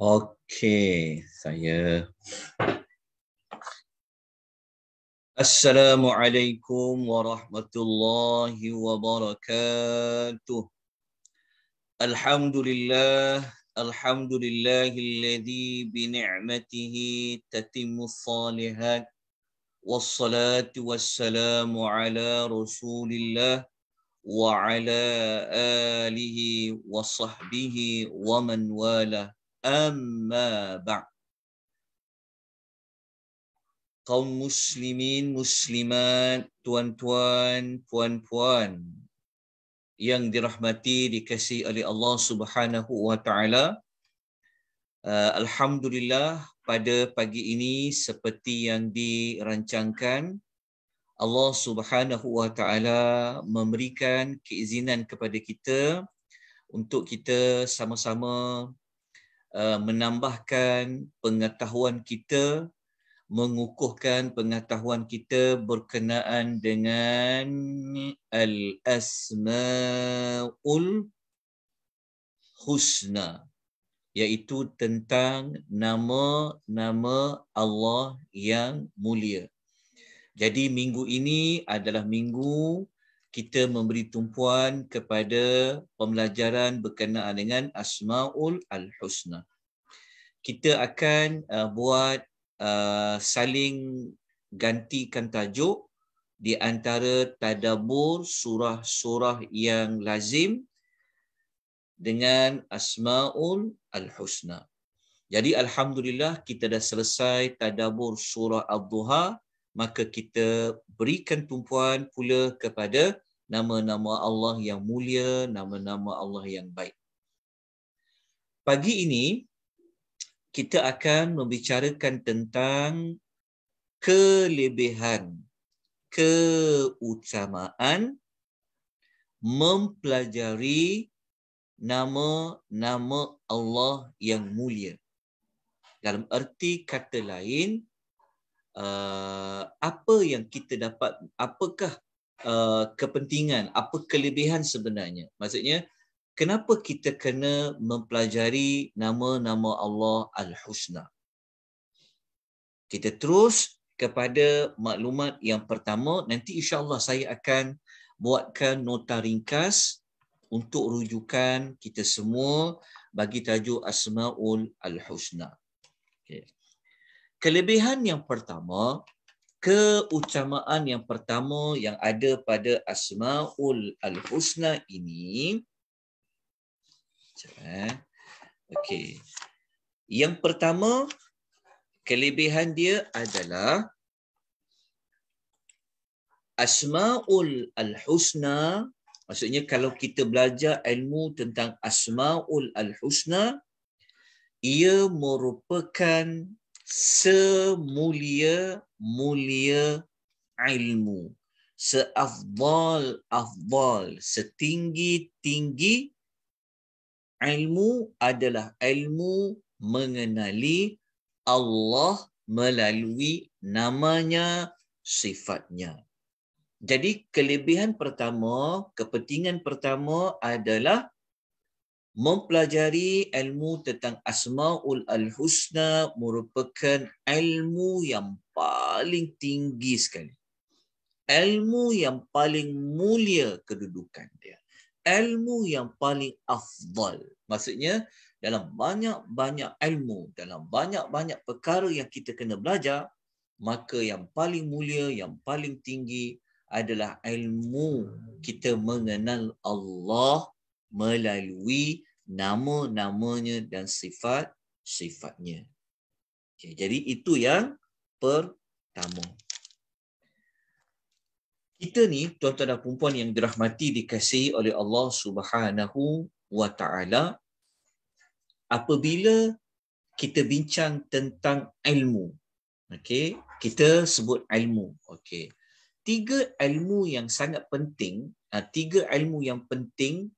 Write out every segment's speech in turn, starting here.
Okey, saya. Assalamualaikum warahmatullahi wabarakatuh. Alhamdulillah, alhamdulillahilladzi bi ni'matihi tatimmu salihat. ala rasulillah wa ala alihi wa آله wa man walah. amma ba' kaum muslimin muslimat tuan-tuan puan-puan yang dirahmati dikasihi oleh Allah Subhanahu wa taala uh, alhamdulillah pada pagi ini seperti yang dirancangkan Allah Subhanahu wa taala memberikan keizinan kepada kita untuk kita sama-sama Uh, menambahkan pengetahuan kita, mengukuhkan pengetahuan kita berkenaan dengan al-asmaul husna iaitu tentang nama-nama Allah yang mulia. Jadi minggu ini adalah minggu kita memberi tumpuan kepada pembelajaran berkenaan dengan Asmaul Al-Husna. Kita akan uh, buat uh, saling gantikan tajuk di antara tadabur surah-surah yang lazim dengan Asmaul Al-Husna. Jadi alhamdulillah kita dah selesai tadabur surah Al-Duha maka kita berikan tumpuan pula kepada nama-nama Allah yang mulia, nama-nama Allah yang baik. Pagi ini kita akan membicarakan tentang kelebihan keutamaan mempelajari nama-nama Allah yang mulia. Dalam erti kata lain, Uh, apa yang kita dapat apakah uh, kepentingan apa kelebihan sebenarnya maksudnya kenapa kita kena mempelajari nama-nama Allah al-husna kita terus kepada maklumat yang pertama nanti insya-Allah saya akan buatkan nota ringkas untuk rujukan kita semua bagi tajuk asmaul al-husna okay. Kelebihan yang pertama, keutamaan yang pertama yang ada pada Asmaul Al-Husna ini. Eh, okey. Yang pertama, kelebihan dia adalah Asmaul Al-Husna. Maksudnya kalau kita belajar ilmu tentang Asmaul Al-Husna, ia merupakan semulia mulia ilmu seafdal afdal setinggi tinggi ilmu adalah ilmu mengenali Allah melalui namanya sifatnya jadi kelebihan pertama kepentingan pertama adalah mempelajari ilmu tentang Asmaul Al-Husna merupakan ilmu yang paling tinggi sekali. Ilmu yang paling mulia kedudukan dia. Ilmu yang paling afdal. Maksudnya dalam banyak-banyak ilmu, dalam banyak-banyak perkara yang kita kena belajar, maka yang paling mulia, yang paling tinggi adalah ilmu kita mengenal Allah melalui nama-namanya dan sifat-sifatnya. Okay, jadi itu yang pertama. Kita ni tuan-tuan dan puan yang dirahmati dikasihi oleh Allah Subhanahu wa taala apabila kita bincang tentang ilmu. Okey, kita sebut ilmu. Okey. Tiga ilmu yang sangat penting, ah, tiga ilmu yang penting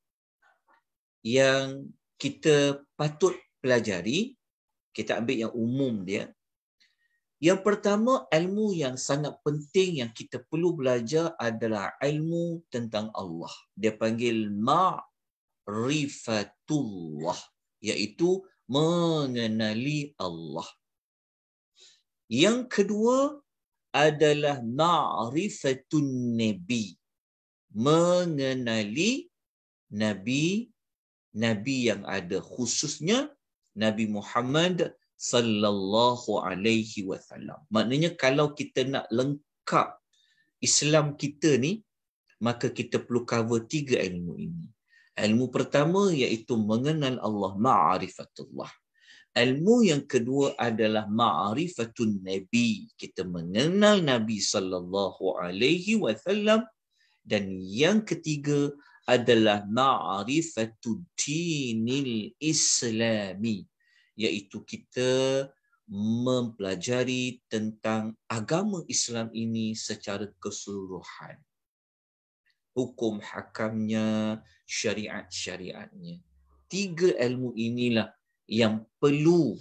yang kita patut pelajari kita ambil yang umum dia yang pertama ilmu yang sangat penting yang kita perlu belajar adalah ilmu tentang Allah dia panggil ma'rifatullah iaitu mengenali Allah yang kedua adalah ma'rifatun nabi mengenali nabi nabi yang ada khususnya Nabi Muhammad sallallahu alaihi wasallam. Maknanya kalau kita nak lengkap Islam kita ni maka kita perlu cover tiga ilmu ini. Ilmu pertama iaitu mengenal Allah ma'rifatullah. Ilmu yang kedua adalah ma'rifatun nabi. Kita mengenal Nabi sallallahu alaihi wasallam dan yang ketiga adalah ma'rifatu dinil islami iaitu kita mempelajari tentang agama Islam ini secara keseluruhan hukum hakamnya syariat-syariatnya tiga ilmu inilah yang perlu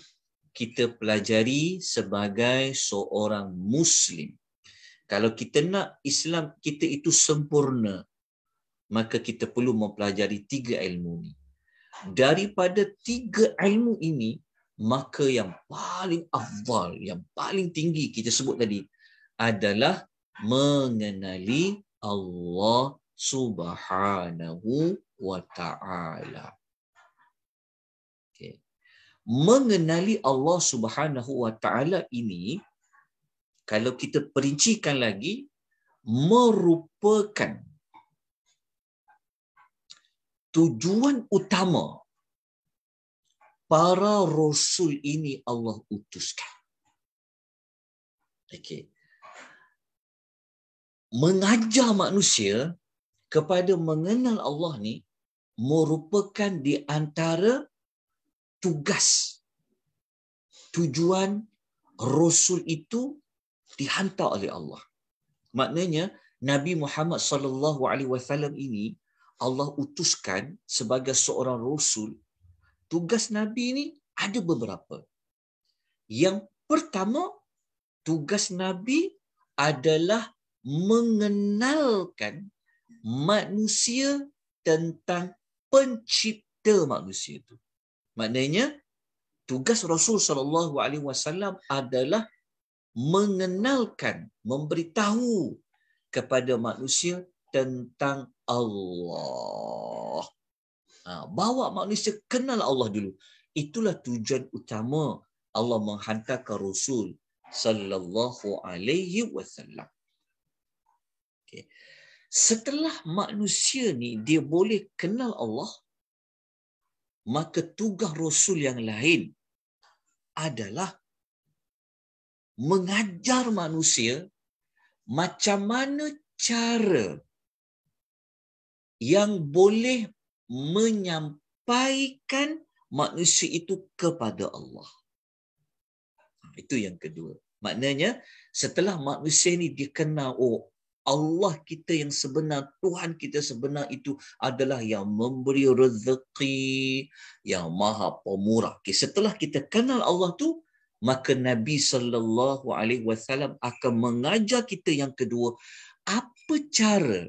kita pelajari sebagai seorang muslim kalau kita nak Islam kita itu sempurna maka kita perlu mempelajari tiga ilmu ini. Daripada tiga ilmu ini, maka yang paling afdal, yang paling tinggi kita sebut tadi adalah mengenali Allah Subhanahu wa taala. Okay. Mengenali Allah Subhanahu wa taala ini kalau kita perincikan lagi merupakan tujuan utama para rasul ini Allah utuskan. Okey. Mengajar manusia kepada mengenal Allah ni merupakan di antara tugas tujuan rasul itu dihantar oleh Allah. Maknanya Nabi Muhammad sallallahu alaihi wasallam ini Allah utuskan sebagai seorang rasul, tugas nabi ini ada beberapa. Yang pertama, tugas nabi adalah mengenalkan manusia tentang pencipta manusia itu. Maknanya tugas Rasul saw adalah mengenalkan, memberitahu kepada manusia tentang Allah. Ha, bawa manusia kenal Allah dulu. Itulah tujuan utama Allah menghantarkan Rasul sallallahu alaihi wasallam. Okay. Setelah manusia ni dia boleh kenal Allah, maka tugas Rasul yang lain adalah mengajar manusia macam mana cara yang boleh menyampaikan manusia itu kepada Allah. Ha, itu yang kedua. Maknanya setelah manusia ini dikenal oh Allah kita yang sebenar, Tuhan kita sebenar itu adalah yang memberi rezeki, yang maha pemurah. Okay. Setelah kita kenal Allah tu, maka Nabi saw akan mengajar kita yang kedua apa cara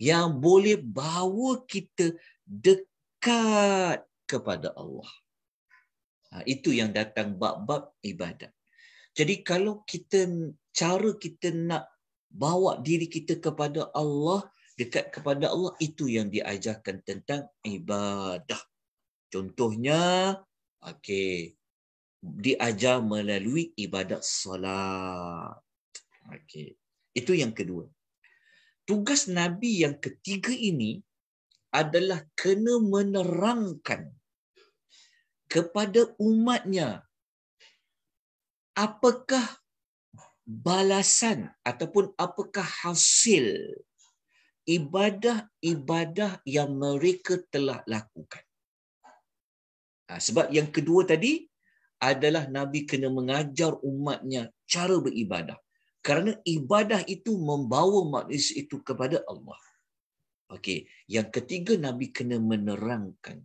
yang boleh bawa kita dekat kepada Allah. Ha, itu yang datang bab-bab ibadat. Jadi kalau kita cara kita nak bawa diri kita kepada Allah, dekat kepada Allah itu yang diajarkan tentang ibadah. Contohnya, okay, diajar melalui ibadat solat. Okay, itu yang kedua tugas Nabi yang ketiga ini adalah kena menerangkan kepada umatnya apakah balasan ataupun apakah hasil ibadah-ibadah yang mereka telah lakukan. Ha, sebab yang kedua tadi adalah Nabi kena mengajar umatnya cara beribadah kerana ibadah itu membawa manusia itu kepada Allah. Okey, yang ketiga Nabi kena menerangkan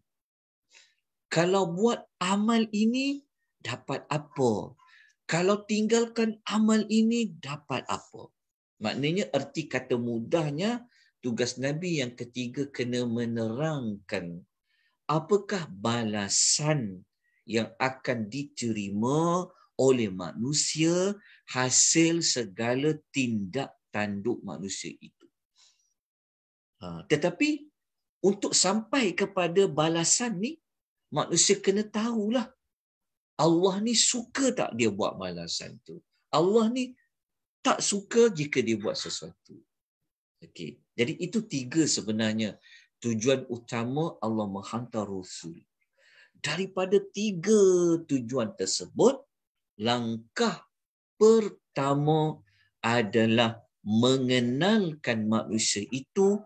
kalau buat amal ini dapat apa? Kalau tinggalkan amal ini dapat apa? Maknanya erti kata mudahnya tugas Nabi yang ketiga kena menerangkan apakah balasan yang akan diterima oleh manusia hasil segala tindak tanduk manusia itu. Ha. Tetapi untuk sampai kepada balasan ni, manusia kena tahulah Allah ni suka tak dia buat balasan tu. Allah ni tak suka jika dia buat sesuatu. Okay. Jadi itu tiga sebenarnya tujuan utama Allah menghantar rasul. Daripada tiga tujuan tersebut, langkah pertama adalah mengenalkan manusia itu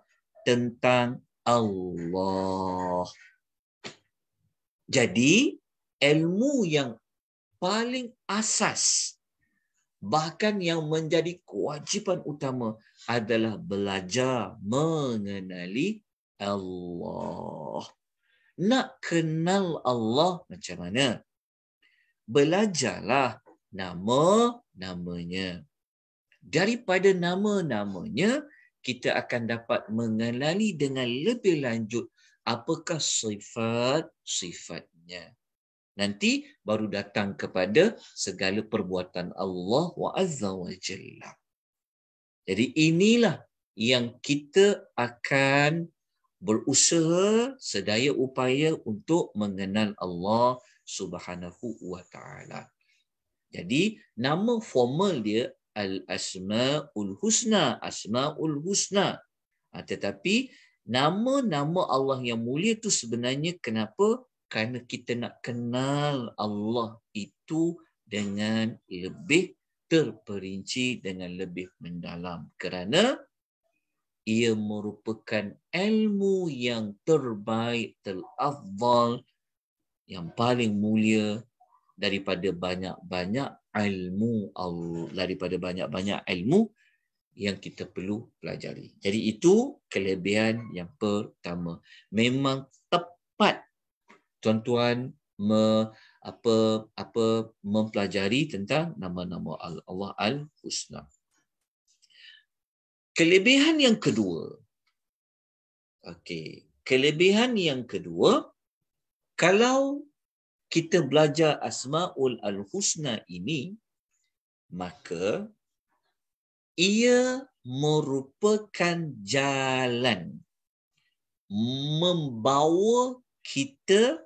tentang Allah. Jadi, ilmu yang paling asas bahkan yang menjadi kewajipan utama adalah belajar mengenali Allah. Nak kenal Allah macam mana? Belajarlah nama-namanya. Daripada nama-namanya, kita akan dapat mengenali dengan lebih lanjut apakah sifat-sifatnya. Nanti baru datang kepada segala perbuatan Allah wa wa'azza Jadi inilah yang kita akan berusaha sedaya upaya untuk mengenal Allah subhanahu wa ta'ala. Jadi nama formal dia al asmaul husna, asmaul husna. Ha, tetapi nama-nama Allah yang mulia itu sebenarnya kenapa? Karena kita nak kenal Allah itu dengan lebih terperinci dengan lebih mendalam kerana ia merupakan ilmu yang terbaik terafdal yang paling mulia daripada banyak-banyak ilmu daripada banyak-banyak ilmu yang kita perlu pelajari. Jadi itu kelebihan yang pertama. Memang tepat tuan-tuan me, apa apa mempelajari tentang nama-nama Allah Al-Husna. Kelebihan yang kedua. Okey, kelebihan yang kedua kalau kita belajar Asmaul Al-Husna ini, maka ia merupakan jalan membawa kita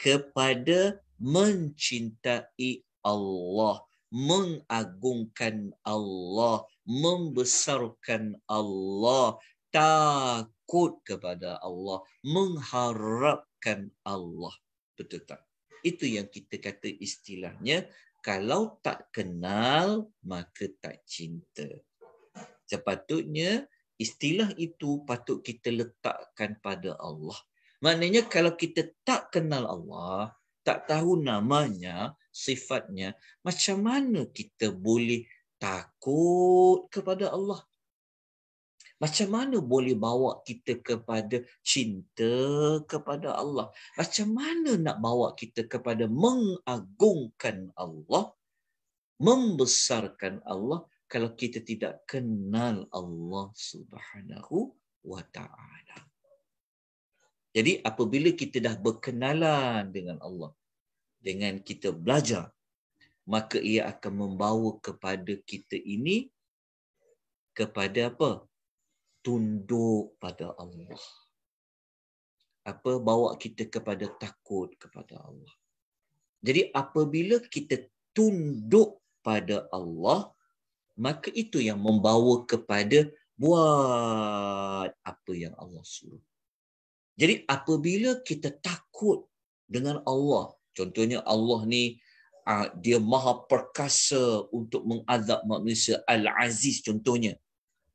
kepada mencintai Allah, mengagungkan Allah, membesarkan Allah, takut kepada Allah, mengharapkan Allah. Betul tak? Itu yang kita kata istilahnya kalau tak kenal maka tak cinta. Sepatutnya istilah itu patut kita letakkan pada Allah. Maknanya kalau kita tak kenal Allah, tak tahu namanya, sifatnya, macam mana kita boleh takut kepada Allah? Macam mana boleh bawa kita kepada cinta kepada Allah? Macam mana nak bawa kita kepada mengagungkan Allah, membesarkan Allah kalau kita tidak kenal Allah Subhanahu wa taala. Jadi apabila kita dah berkenalan dengan Allah, dengan kita belajar, maka ia akan membawa kepada kita ini kepada apa? tunduk pada Allah. Apa bawa kita kepada takut kepada Allah. Jadi apabila kita tunduk pada Allah, maka itu yang membawa kepada buat apa yang Allah suruh. Jadi apabila kita takut dengan Allah, contohnya Allah ni ah, dia maha perkasa untuk mengazab manusia al-aziz contohnya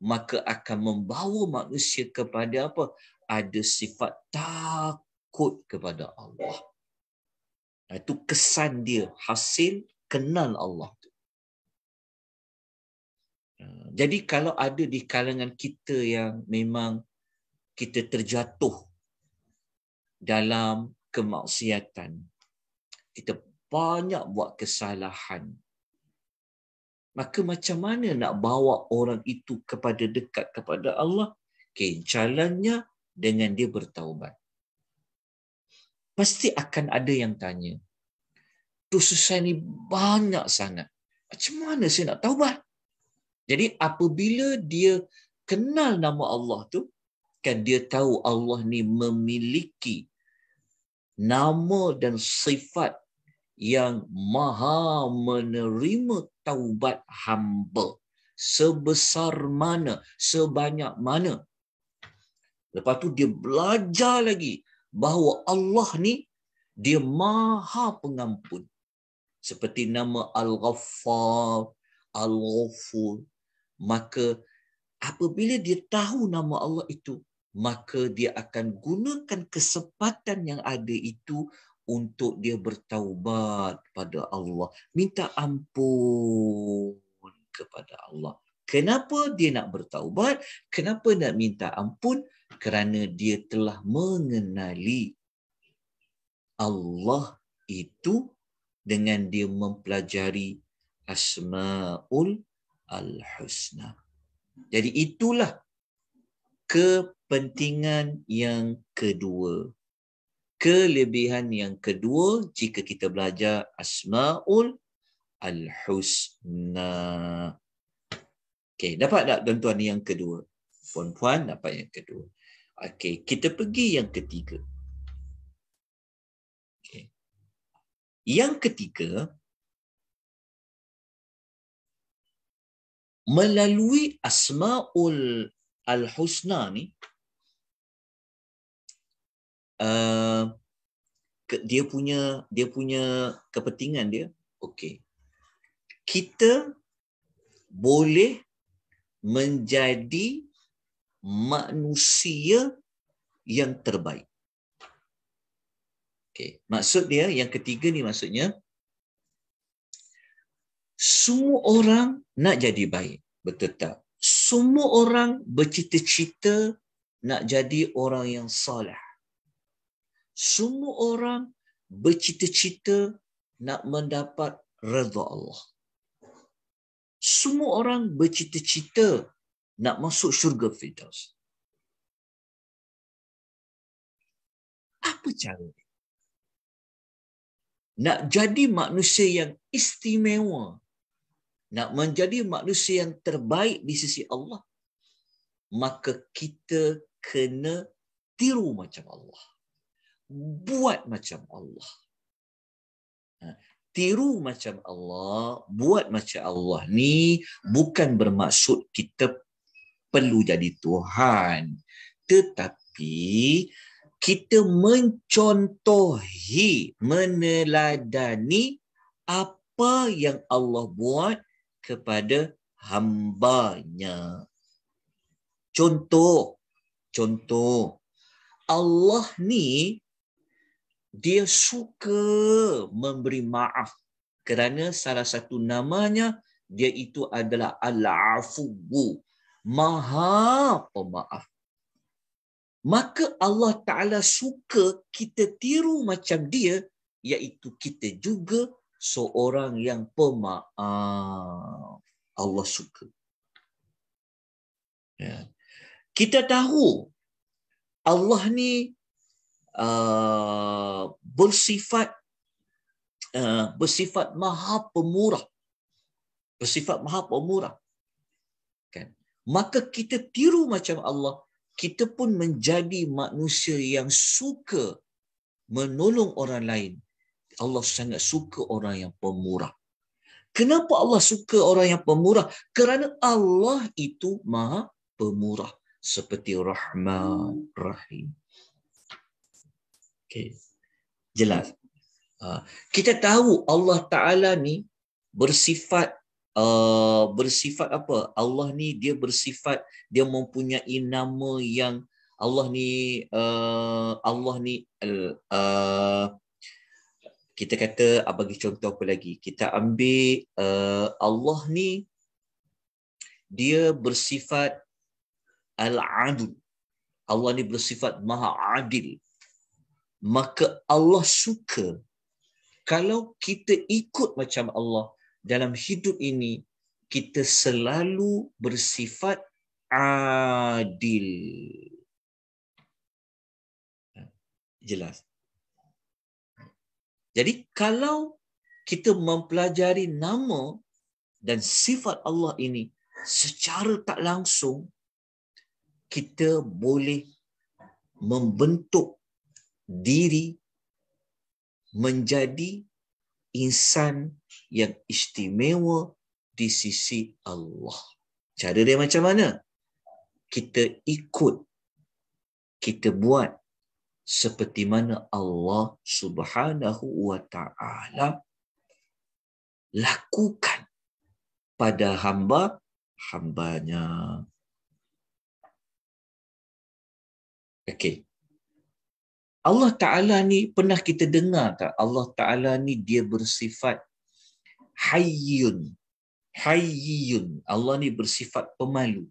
maka akan membawa manusia kepada apa? Ada sifat takut kepada Allah. Itu kesan dia, hasil kenal Allah. Jadi kalau ada di kalangan kita yang memang kita terjatuh dalam kemaksiatan, kita banyak buat kesalahan, maka macam mana nak bawa orang itu kepada dekat kepada Allah kencalannya dengan dia bertaubat pasti akan ada yang tanya dosa saya ni banyak sangat macam mana saya nak taubat jadi apabila dia kenal nama Allah tu kan dia tahu Allah ni memiliki nama dan sifat yang maha menerima taubat hamba. Sebesar mana, sebanyak mana. Lepas tu dia belajar lagi bahawa Allah ni dia maha pengampun. Seperti nama Al-Ghaffar, Al-Ghafur. Maka apabila dia tahu nama Allah itu, maka dia akan gunakan kesempatan yang ada itu untuk dia bertaubat kepada Allah. Minta ampun kepada Allah. Kenapa dia nak bertaubat? Kenapa nak minta ampun? Kerana dia telah mengenali Allah itu dengan dia mempelajari Asma'ul Al-Husna. Jadi itulah kepentingan yang kedua kelebihan yang kedua jika kita belajar asmaul al-husna. okay. dapat tak tuan-tuan yang kedua? Puan-puan dapat yang kedua. Okay, kita pergi yang ketiga. Okay, Yang ketiga melalui asmaul al-husna ni Ehm, ke, dia punya dia punya kepentingan dia okey kita boleh menjadi manusia yang terbaik okey maksud dia yang ketiga ni maksudnya semua orang nak jadi baik betul tak semua orang bercita-cita nak jadi orang yang salah semua orang bercita-cita nak mendapat redha Allah. Semua orang bercita-cita nak masuk syurga Firdaus. Apa cara? Nak jadi manusia yang istimewa, nak menjadi manusia yang terbaik di sisi Allah, maka kita kena tiru macam Allah buat macam Allah. Ha, tiru macam Allah, buat macam Allah ni bukan bermaksud kita perlu jadi Tuhan. Tetapi kita mencontohi, meneladani apa yang Allah buat kepada hambanya. Contoh, contoh. Allah ni dia suka memberi maaf kerana salah satu namanya dia itu adalah al-afu maha pemaaf maka Allah taala suka kita tiru macam dia iaitu kita juga seorang yang pemaaf Allah suka ya kita tahu Allah ni Uh, bersifat uh, bersifat maha pemurah bersifat maha pemurah kan maka kita tiru macam Allah kita pun menjadi manusia yang suka menolong orang lain Allah sangat suka orang yang pemurah kenapa Allah suka orang yang pemurah kerana Allah itu maha pemurah seperti rahman rahim Okay. Jelas. Uh, kita tahu Allah Ta'ala ni bersifat uh, bersifat apa? Allah ni dia bersifat dia mempunyai nama yang Allah ni uh, Allah ni uh, uh kita kata bagi contoh apa lagi? Kita ambil uh, Allah ni dia bersifat al adil Allah ni bersifat maha adil maka Allah suka kalau kita ikut macam Allah dalam hidup ini kita selalu bersifat adil jelas jadi kalau kita mempelajari nama dan sifat Allah ini secara tak langsung kita boleh membentuk diri menjadi insan yang istimewa di sisi Allah. Cara dia macam mana? Kita ikut, kita buat seperti mana Allah subhanahu wa ta'ala lakukan pada hamba-hambanya. Okay. Allah Ta'ala ni pernah kita dengar tak? Allah Ta'ala ni dia bersifat hayyun. Hayyun. Allah ni bersifat pemalu.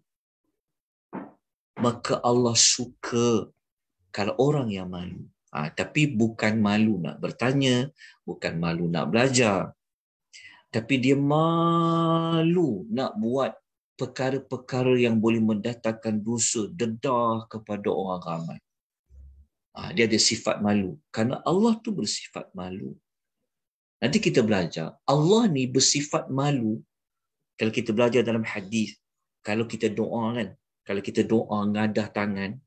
Maka Allah suka kalau orang yang malu. Ha, tapi bukan malu nak bertanya. Bukan malu nak belajar. Tapi dia malu nak buat perkara-perkara yang boleh mendatangkan dosa, dedah kepada orang ramai. Ah, dia ada sifat malu karena Allah tu bersifat malu. Nanti kita belajar Allah ni bersifat malu kalau kita belajar dalam hadis kalau kita doa kan kalau kita doa ngadah tangan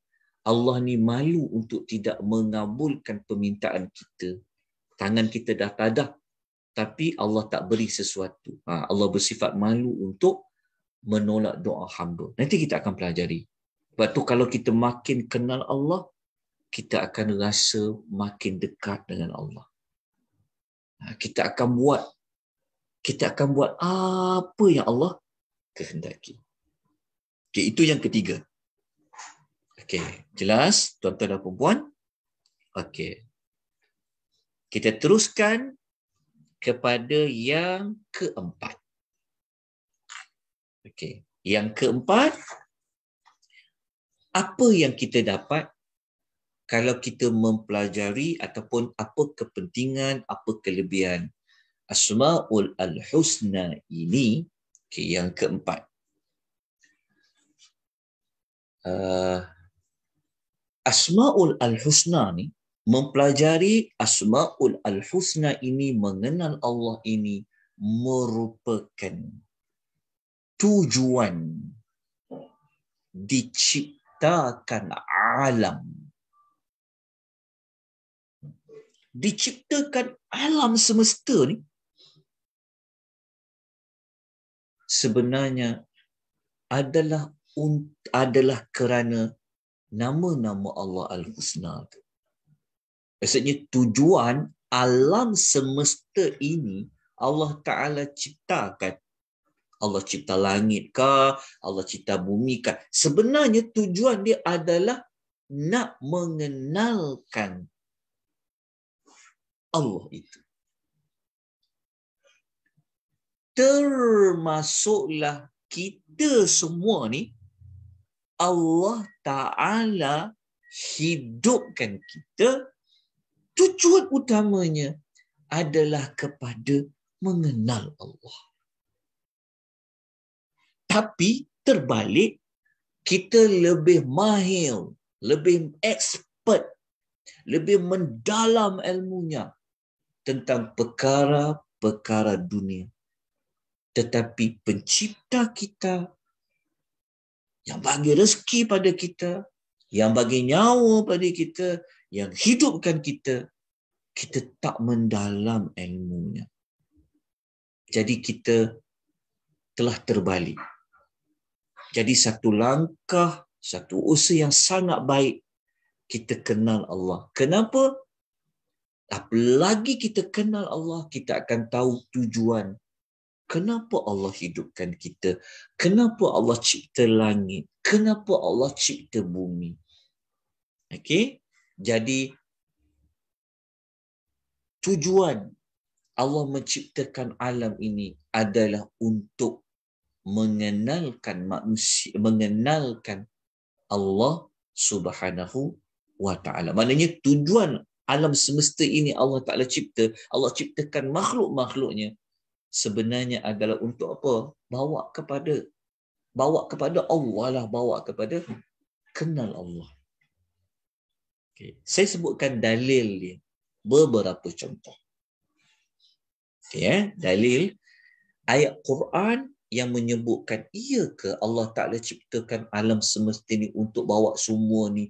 Allah ni malu untuk tidak mengabulkan permintaan kita. Tangan kita dah tadah tapi Allah tak beri sesuatu. Ha, Allah bersifat malu untuk menolak doa hamba. Nanti kita akan pelajari. Sebab tu kalau kita makin kenal Allah, kita akan rasa makin dekat dengan Allah. Ha, kita akan buat kita akan buat apa yang Allah kehendaki. Okay, itu yang ketiga. Okey, jelas tuan-tuan dan puan-puan? Okey. Kita teruskan kepada yang keempat. Okey, yang keempat apa yang kita dapat kalau kita mempelajari ataupun apa kepentingan, apa kelebihan Asmaul Al-Husna ini okay, yang keempat. Uh, Asmaul Al-Husna ni mempelajari Asmaul Al-Husna ini mengenal Allah ini merupakan tujuan diciptakan alam diciptakan alam semesta ni sebenarnya adalah adalah kerana nama-nama Allah Al-Husna tu. Maksudnya tujuan alam semesta ini Allah Ta'ala ciptakan. Allah cipta langit ke, Allah cipta bumi ke. Sebenarnya tujuan dia adalah nak mengenalkan Allah itu. Termasuklah kita semua ni Allah Ta'ala hidupkan kita tujuan utamanya adalah kepada mengenal Allah. Tapi terbalik, kita lebih mahir, lebih expert, lebih mendalam ilmunya, tentang perkara-perkara dunia. Tetapi pencipta kita yang bagi rezeki pada kita, yang bagi nyawa pada kita, yang hidupkan kita, kita tak mendalam ilmunya. Jadi kita telah terbalik. Jadi satu langkah, satu usaha yang sangat baik kita kenal Allah. Kenapa? Apalagi kita kenal Allah, kita akan tahu tujuan. Kenapa Allah hidupkan kita? Kenapa Allah cipta langit? Kenapa Allah cipta bumi? Okay, Jadi tujuan Allah menciptakan alam ini adalah untuk mengenalkan manusia, mengenalkan Allah Subhanahu wa taala. Maknanya tujuan alam semesta ini Allah Ta'ala cipta, Allah ciptakan makhluk-makhluknya, sebenarnya adalah untuk apa? Bawa kepada bawa kepada Allah lah, bawa kepada kenal Allah. Okay. Saya sebutkan dalil dia. Beberapa contoh. Okay, eh? Dalil. Ayat Quran yang menyebutkan iya ke Allah Ta'ala ciptakan alam semesta ini untuk bawa semua ni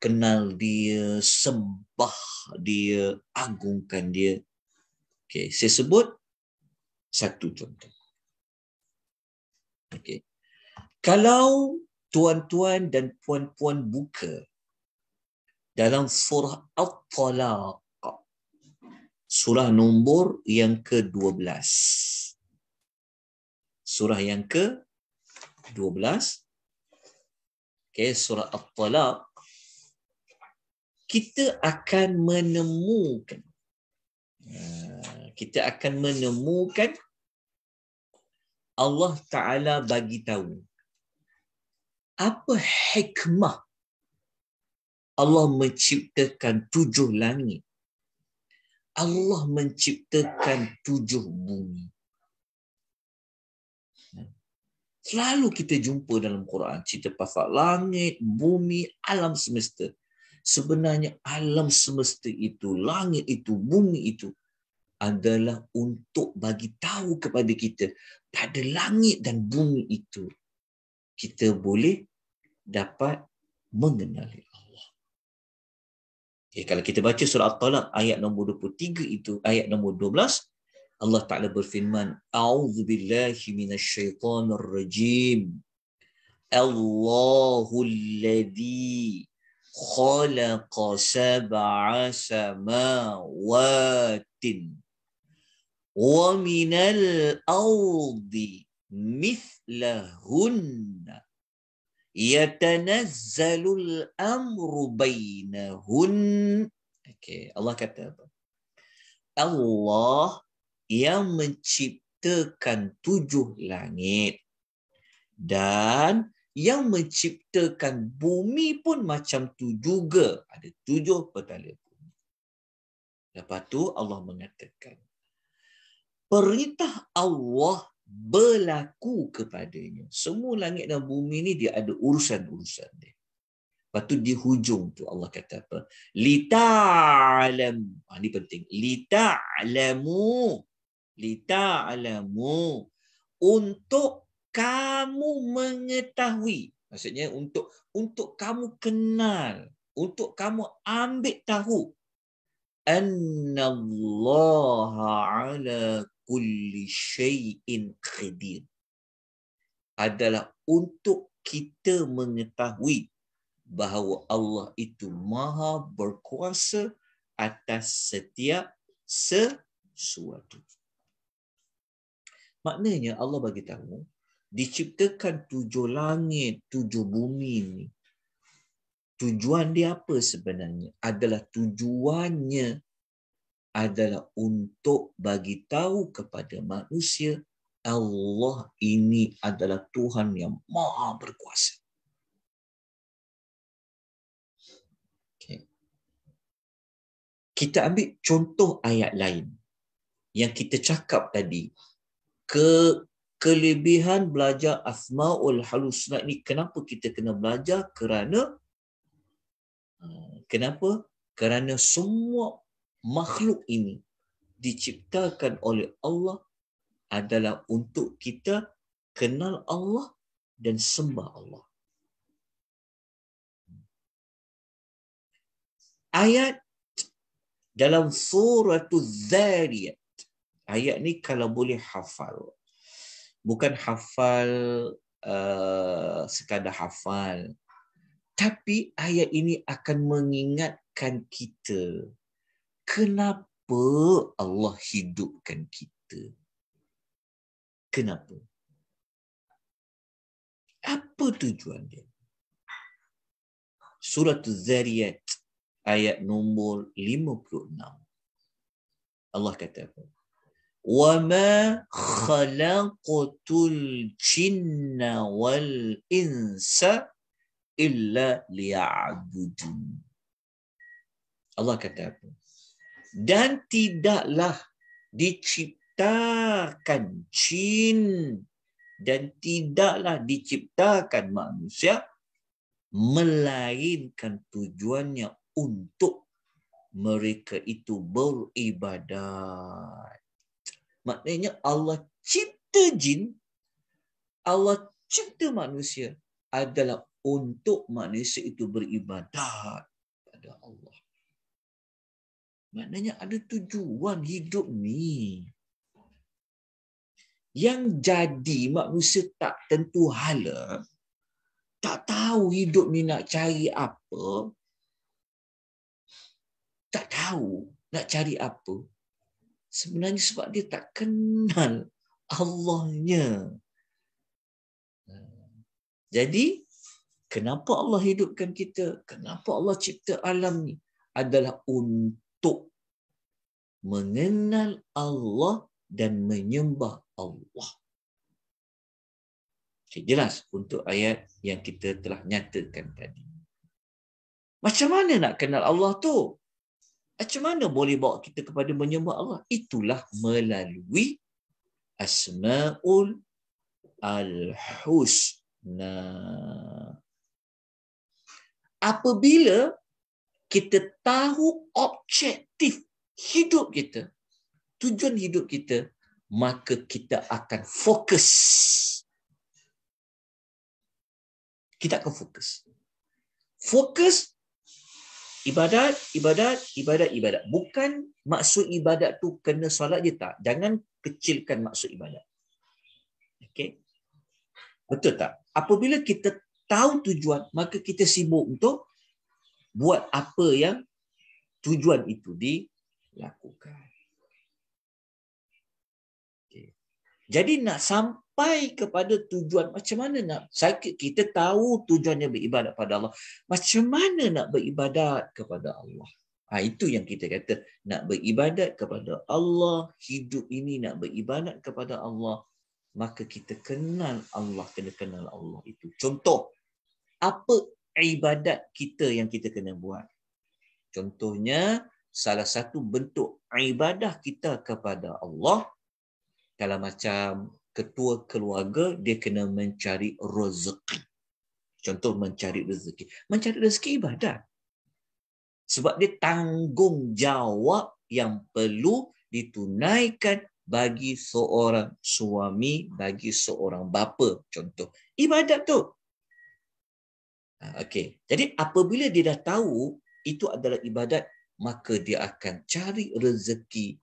kenal dia, sembah dia, agungkan dia. Okey, saya sebut satu contoh. Okey. Kalau tuan-tuan dan puan-puan buka dalam surah At-Talaq. Surah nombor yang ke-12. Surah yang ke-12. Okey, surah At-Talaq kita akan menemukan ah, kita akan menemukan Allah Taala bagi tahu apa hikmah Allah menciptakan tujuh langit Allah menciptakan tujuh bumi selalu kita jumpa dalam Quran cerita pasal langit bumi alam semesta sebenarnya alam semesta itu, langit itu, bumi itu adalah untuk bagi tahu kepada kita pada langit dan bumi itu kita boleh dapat mengenali Allah. Ya, kalau kita baca surah At-Talaq ayat nombor 23 itu, ayat nombor 12, Allah Ta'ala berfirman, A'udhu billahi rajim". Allahu alladhi خلق سبع سماوات ومن الأرض مثلهن يتنزل الأمر بينهن okay. Allah kata apa? Allah yang menciptakan tujuh langit dan yang menciptakan bumi pun macam tu juga. Ada tujuh petala bumi. Lepas tu Allah mengatakan, perintah Allah berlaku kepadanya. Semua langit dan bumi ni dia ada urusan-urusan dia. Lepas tu di hujung tu Allah kata apa? Lita'alam. Ha, ah, ini penting. Lita'alamu. Lita'alamu. Untuk kamu mengetahui maksudnya untuk untuk kamu kenal untuk kamu ambil tahu annallaha ala kulli shay'in qadir adalah untuk kita mengetahui bahawa Allah itu maha berkuasa atas setiap sesuatu. Maknanya Allah bagi tahu diciptakan tujuh langit, tujuh bumi ni. Tujuan dia apa sebenarnya? Adalah tujuannya adalah untuk bagi tahu kepada manusia Allah ini adalah Tuhan yang maha berkuasa. Okay. Kita ambil contoh ayat lain yang kita cakap tadi. Ke kelebihan belajar asmaul husna ini kenapa kita kena belajar kerana hmm, kenapa kerana semua makhluk ini diciptakan oleh Allah adalah untuk kita kenal Allah dan sembah Allah ayat dalam surah az-zariyat ayat ni kalau boleh hafal bukan hafal uh, sekadar hafal tapi ayat ini akan mengingatkan kita kenapa Allah hidupkan kita kenapa apa tujuan dia surah az-zariyat ayat nombor 56 Allah kata apa وَمَا خَلَقْتُ الْجِنَّ وَالْإِنْسَ إِلَّا لِيَعْبُدُونَ Allah kata apa? Dan tidaklah diciptakan jin dan tidaklah diciptakan manusia melainkan tujuannya untuk mereka itu beribadat. Maknanya Allah cipta jin, Allah cipta manusia adalah untuk manusia itu beribadat pada Allah. Maknanya ada tujuan hidup ni. Yang jadi manusia tak tentu hala, tak tahu hidup ni nak cari apa, tak tahu nak cari apa, sebenarnya sebab dia tak kenal Allahnya. Jadi, kenapa Allah hidupkan kita? Kenapa Allah cipta alam ni? Adalah untuk mengenal Allah dan menyembah Allah. Okay, jelas untuk ayat yang kita telah nyatakan tadi. Macam mana nak kenal Allah tu? Eh, macam mana boleh bawa kita kepada menyembah Allah? Itulah melalui Asma'ul Al-Husna. Apabila kita tahu objektif hidup kita, tujuan hidup kita, maka kita akan fokus. Kita akan fokus. Fokus ibadat, ibadat, ibadat, ibadat. Bukan maksud ibadat tu kena solat je tak. Jangan kecilkan maksud ibadat. Okey. Betul tak? Apabila kita tahu tujuan, maka kita sibuk untuk buat apa yang tujuan itu dilakukan. Okay. Jadi nak sam sampai kepada tujuan macam mana nak sakit kita tahu tujuannya beribadat kepada Allah macam mana nak beribadat kepada Allah ha, itu yang kita kata nak beribadat kepada Allah hidup ini nak beribadat kepada Allah maka kita kenal Allah kena kenal Allah itu contoh apa ibadat kita yang kita kena buat contohnya salah satu bentuk ibadah kita kepada Allah kalau macam ketua keluarga dia kena mencari rezeki. Contoh mencari rezeki. Mencari rezeki ibadat. Sebab dia tanggungjawab yang perlu ditunaikan bagi seorang suami, bagi seorang bapa. Contoh. Ibadat tu. Ha, okey. Jadi apabila dia dah tahu itu adalah ibadat, maka dia akan cari rezeki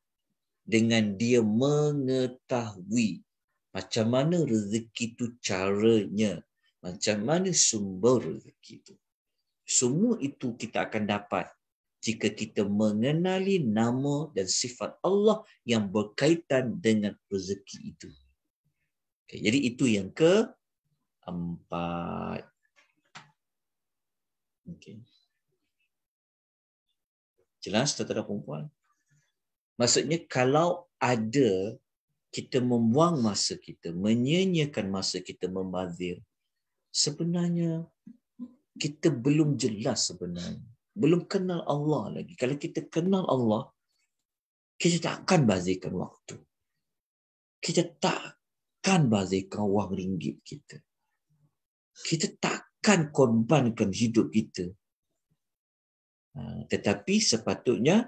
dengan dia mengetahui macam mana rezeki itu caranya? Macam mana sumber rezeki itu? Semua itu kita akan dapat jika kita mengenali nama dan sifat Allah yang berkaitan dengan rezeki itu. Okay, jadi itu yang ke empat. Okay. Jelas tuan-tuan kumpulan? Maksudnya kalau ada kita membuang masa kita, menyenyakan masa kita membazir, sebenarnya kita belum jelas sebenarnya. Belum kenal Allah lagi. Kalau kita kenal Allah, kita tak akan bazirkan waktu. Kita tak akan bazirkan wang ringgit kita. Kita tak akan korbankan hidup kita. Ha, tetapi sepatutnya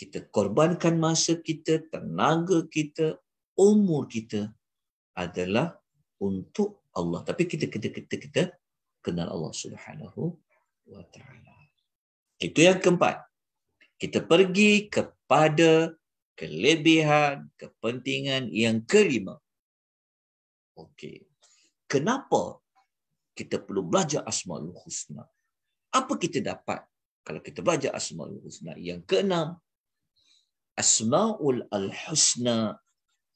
kita korbankan masa kita, tenaga kita, umur kita adalah untuk Allah. Tapi kita kita kita kita kenal Allah Subhanahu wa taala. Itu yang keempat. Kita pergi kepada kelebihan, kepentingan yang kelima. Okey. Kenapa kita perlu belajar Asmaul Husna? Apa kita dapat kalau kita belajar Asmaul Husna yang keenam Asmaul Al-Husna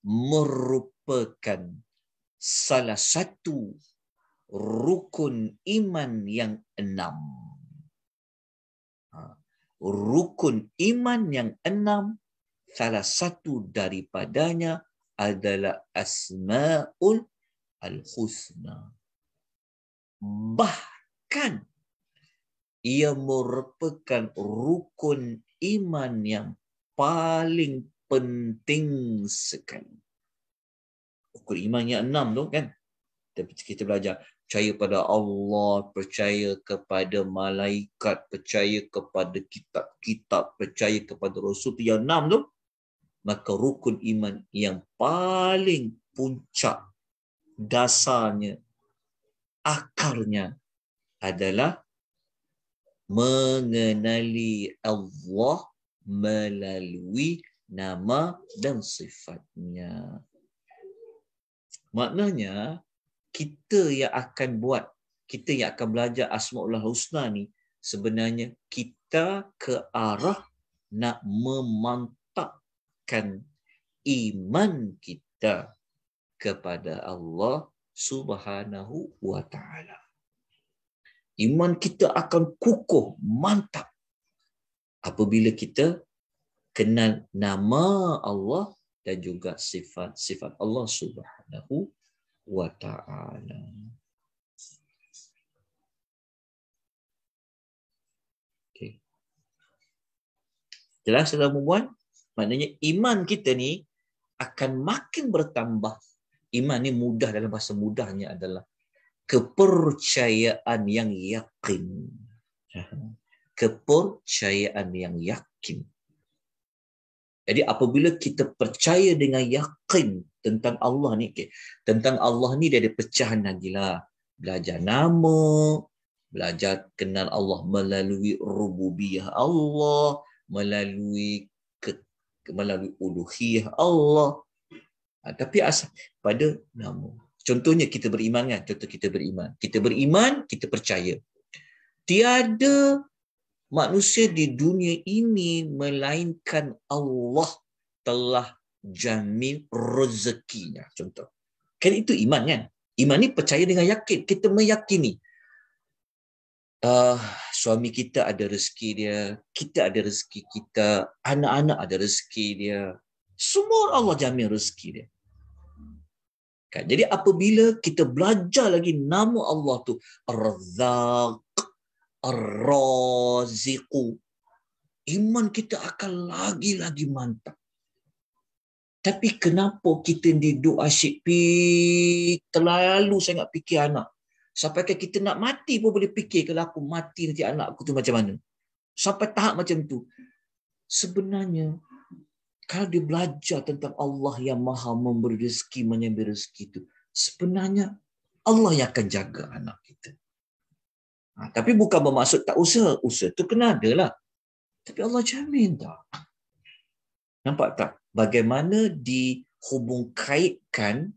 merupakan salah satu rukun iman yang enam. Ha, rukun iman yang enam, salah satu daripadanya adalah Asma'ul Al-Husna. Bahkan, ia merupakan rukun iman yang paling penting sekali. Ukur iman yang enam tu kan. Kita belajar percaya pada Allah, percaya kepada malaikat, percaya kepada kitab-kitab, percaya kepada Rasul tu yang enam tu. Maka rukun iman yang paling puncak dasarnya, akarnya adalah mengenali Allah melalui nama dan sifatnya. Maknanya, kita yang akan buat, kita yang akan belajar Asma'ullah Husna ni, sebenarnya kita ke arah nak memantapkan iman kita kepada Allah Subhanahu wa taala. Iman kita akan kukuh, mantap apabila kita kenal nama Allah dan juga sifat-sifat Allah Subhanahu wa taala. Okey. Jelas saudara puan? Maknanya iman kita ni akan makin bertambah. Iman ni mudah dalam bahasa mudahnya adalah kepercayaan yang yakin kepercayaan yang yakin. Jadi apabila kita percaya dengan yakin tentang Allah ni, okay. tentang Allah ni dia ada pecahan lagi lah. Belajar nama, belajar kenal Allah melalui rububiyah Allah, melalui ke, melalui uluhiyah Allah. Ha, tapi asal pada nama. Contohnya kita beriman kan? Contoh kita beriman. Kita beriman, kita percaya. Tiada manusia di dunia ini melainkan Allah telah jamin rezekinya. Contoh. Kan itu iman kan? Iman ini percaya dengan yakin. Kita meyakini. Uh, suami kita ada rezeki dia. Kita ada rezeki kita. Anak-anak ada rezeki dia. Semua Allah jamin rezeki dia. Kan? Jadi apabila kita belajar lagi nama Allah tu. Razak. Ar-Raziqu. Iman kita akan lagi-lagi mantap. Tapi kenapa kita ni duk asyik pi terlalu sangat fikir anak? Sampai kita nak mati pun boleh fikir kalau aku mati nanti anak aku tu macam mana? Sampai tahap macam tu. Sebenarnya kalau dia belajar tentang Allah yang maha memberi rezeki, menyambil rezeki itu. Sebenarnya Allah yang akan jaga anak kita. Ha, tapi bukan bermaksud tak usah. Usah tu kena ada lah. Tapi Allah jamin tak. Nampak tak? Bagaimana dihubungkaitkan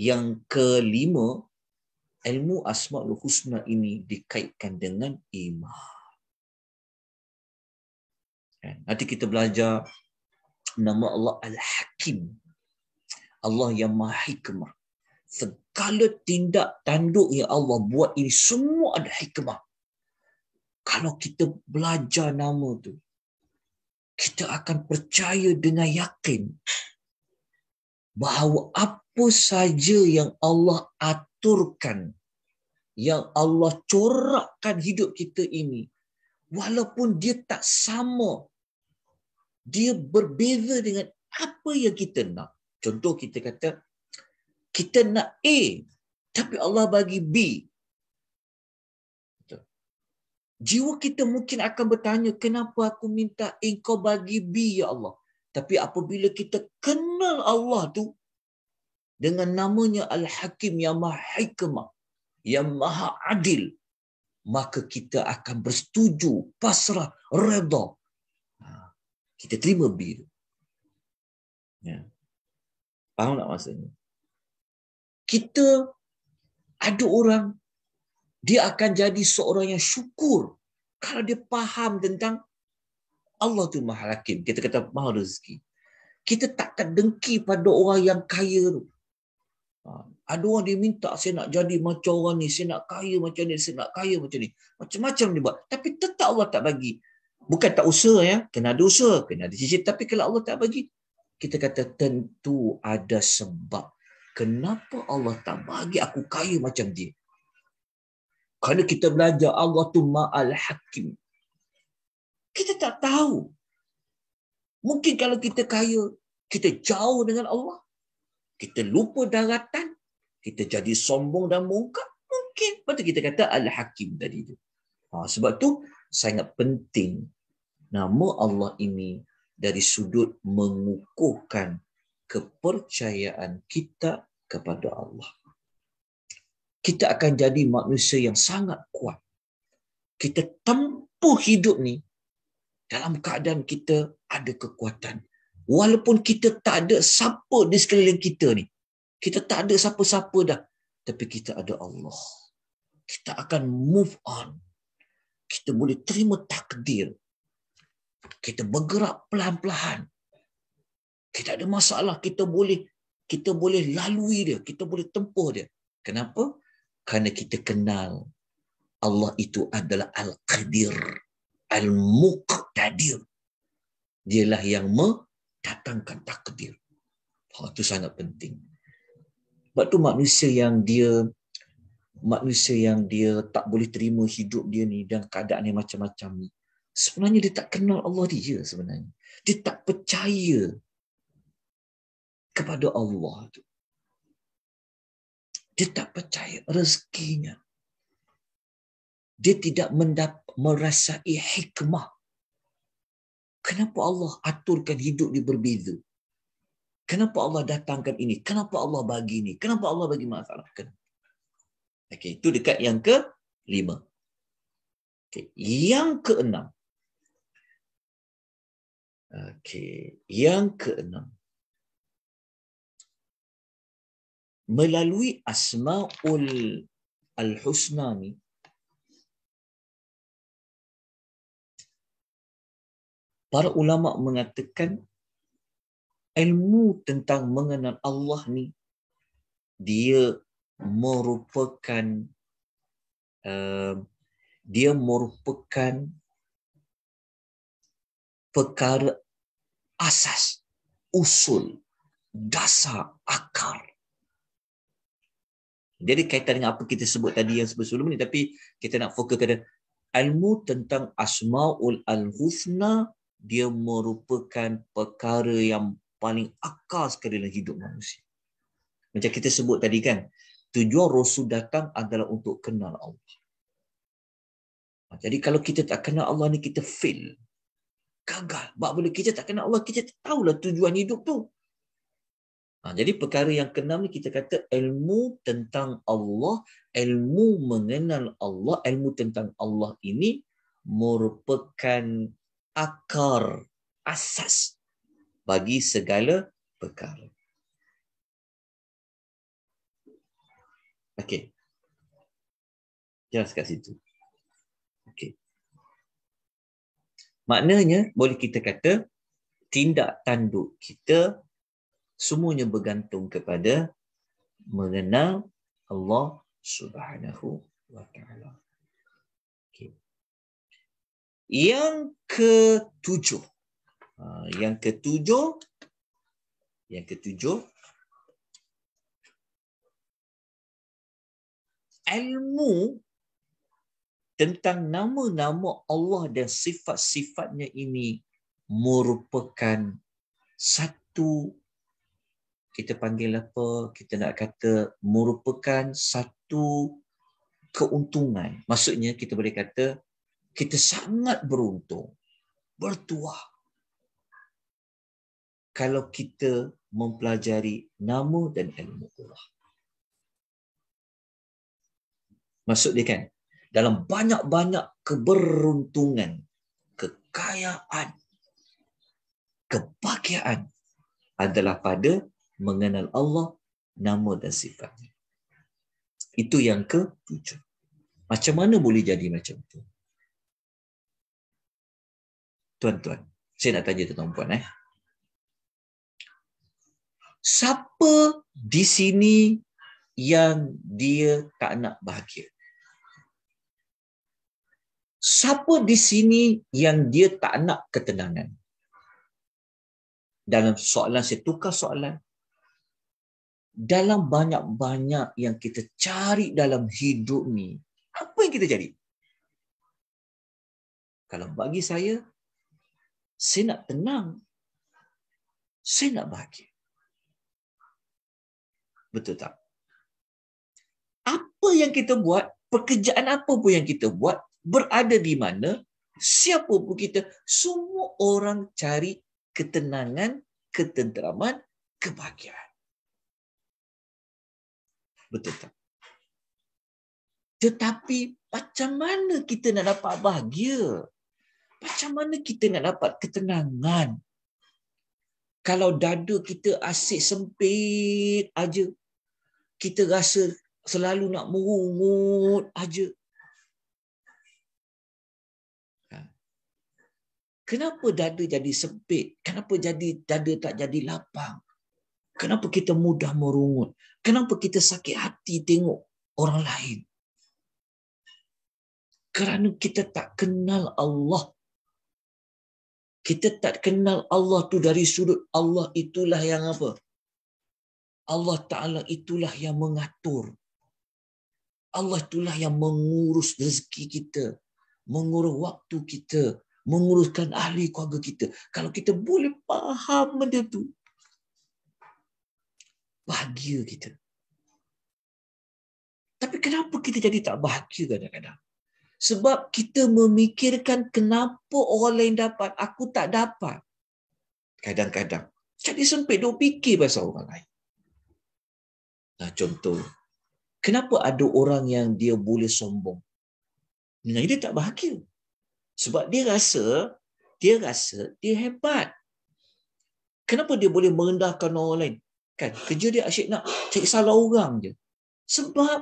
yang kelima ilmu asma'ul husna ini dikaitkan dengan iman. Kan? Nanti kita belajar nama Allah Al-Hakim. Allah yang Maha Hikmah segala tindak tanduk yang Allah buat ini semua ada hikmah. Kalau kita belajar nama tu, kita akan percaya dengan yakin bahawa apa saja yang Allah aturkan, yang Allah corakkan hidup kita ini, walaupun dia tak sama, dia berbeza dengan apa yang kita nak. Contoh kita kata, kita nak A tapi Allah bagi B. Jiwa kita mungkin akan bertanya kenapa aku minta engkau bagi B ya Allah. Tapi apabila kita kenal Allah tu dengan namanya Al-Hakim yang Maha Hikmah, yang Maha Adil, maka kita akan bersetuju, pasrah, redha. Ha, kita terima B. Ya. Faham tak maksudnya? kita ada orang dia akan jadi seorang yang syukur kalau dia faham tentang Allah tu Maha Hakim. Kita kata Maha Rezeki. Kita takkan dengki pada orang yang kaya tu. Ha, ada orang dia minta saya nak jadi macam orang ni, saya nak kaya macam ni, saya nak kaya macam ni. Macam-macam dia buat. Tapi tetap Allah tak bagi. Bukan tak usaha ya. Kena ada usaha, kena ada cicit. Tapi kalau Allah tak bagi, kita kata tentu ada sebab kenapa Allah tak bagi aku kaya macam dia? Kerana kita belajar Allah tu ma'al hakim. Kita tak tahu. Mungkin kalau kita kaya, kita jauh dengan Allah. Kita lupa daratan. Kita jadi sombong dan mungkak. Mungkin. Lepas kita kata al-hakim tadi tu. Ha, sebab tu sangat penting nama Allah ini dari sudut mengukuhkan kepercayaan kita kepada Allah. Kita akan jadi manusia yang sangat kuat. Kita tempuh hidup ni dalam keadaan kita ada kekuatan. Walaupun kita tak ada siapa di sekeliling kita ni. Kita tak ada siapa-siapa dah. Tapi kita ada Allah. Kita akan move on. Kita boleh terima takdir. Kita bergerak pelan-pelan tidak ada masalah kita boleh kita boleh lalui dia kita boleh tempuh dia kenapa Karena kita kenal Allah itu adalah al-qadir al-muqtadir dialah yang mendatangkan takdir oh, itu sangat penting sebab tu manusia yang dia manusia yang dia tak boleh terima hidup dia ni dan keadaan dia macam-macam ni sebenarnya dia tak kenal Allah dia sebenarnya dia tak percaya kepada Allah itu. Dia tak percaya rezekinya. Dia tidak mendap merasai hikmah. Kenapa Allah aturkan hidup di berbeza? Kenapa Allah datangkan ini? Kenapa Allah bagi ini? Kenapa Allah bagi masalah? Kenapa? Okay, itu dekat yang ke lima. Okay, yang ke enam. Okay, yang ke enam. melalui Asmaul Al-Husna ni para ulama mengatakan ilmu tentang mengenal Allah ni dia merupakan uh, dia merupakan perkara asas usul dasar akar jadi kaitan dengan apa kita sebut tadi yang sebelum sebelum ni tapi kita nak fokus kepada ilmu tentang asmaul al-husna dia merupakan perkara yang paling akal sekali dalam hidup manusia. Macam kita sebut tadi kan, tujuan Rasul datang adalah untuk kenal Allah. Ha, jadi kalau kita tak kenal Allah ni, kita fail. Gagal. Sebab bila kita tak kenal Allah, kita tak tahulah tujuan hidup tu. Ha, jadi perkara yang keenam ni kita kata ilmu tentang Allah, ilmu mengenal Allah, ilmu tentang Allah ini merupakan akar asas bagi segala perkara. Okey. Jelas kat situ. Okey. Maknanya boleh kita kata tindak tanduk kita semuanya bergantung kepada mengenal Allah Subhanahu wa taala. Okay. Yang ketujuh. Ha, yang ketujuh yang ketujuh ilmu tentang nama-nama Allah dan sifat-sifatnya ini merupakan satu kita panggil apa kita nak kata merupakan satu keuntungan maksudnya kita boleh kata kita sangat beruntung bertuah kalau kita mempelajari nama dan ilmu Allah maksud dia kan dalam banyak-banyak keberuntungan kekayaan kebahagiaan adalah pada mengenal Allah nama dan sifatnya. Itu yang ke ketujuh. Macam mana boleh jadi macam tu? Tuan-tuan, saya nak tanya tuan puan eh. Siapa di sini yang dia tak nak bahagia? Siapa di sini yang dia tak nak ketenangan? Dalam soalan saya tukar soalan, dalam banyak-banyak yang kita cari dalam hidup ni, apa yang kita cari? Kalau bagi saya, saya nak tenang, saya nak bahagia. Betul tak? Apa yang kita buat, pekerjaan apa pun yang kita buat, berada di mana, siapa pun kita, semua orang cari ketenangan, ketenteraman, kebahagiaan betul tak? Tetapi macam mana kita nak dapat bahagia? Macam mana kita nak dapat ketenangan? Kalau dada kita asyik sempit aja, kita rasa selalu nak merungut aja. Ha. Kenapa dada jadi sempit? Kenapa jadi dada tak jadi lapang? Kenapa kita mudah merungut? Kenapa kita sakit hati tengok orang lain? Kerana kita tak kenal Allah. Kita tak kenal Allah tu dari sudut Allah itulah yang apa? Allah Ta'ala itulah yang mengatur. Allah itulah yang mengurus rezeki kita. Mengurus waktu kita. Menguruskan ahli keluarga kita. Kalau kita boleh faham benda tu, bahagia kita. Tapi kenapa kita jadi tak bahagia kadang-kadang? Sebab kita memikirkan kenapa orang lain dapat, aku tak dapat. Kadang-kadang. Jadi sempit, dia fikir pasal orang lain. Nah, contoh, kenapa ada orang yang dia boleh sombong? Nah, dia tak bahagia. Sebab dia rasa, dia rasa dia hebat. Kenapa dia boleh merendahkan orang lain? Kan? Kerja dia asyik nak cari salah orang je. Sebab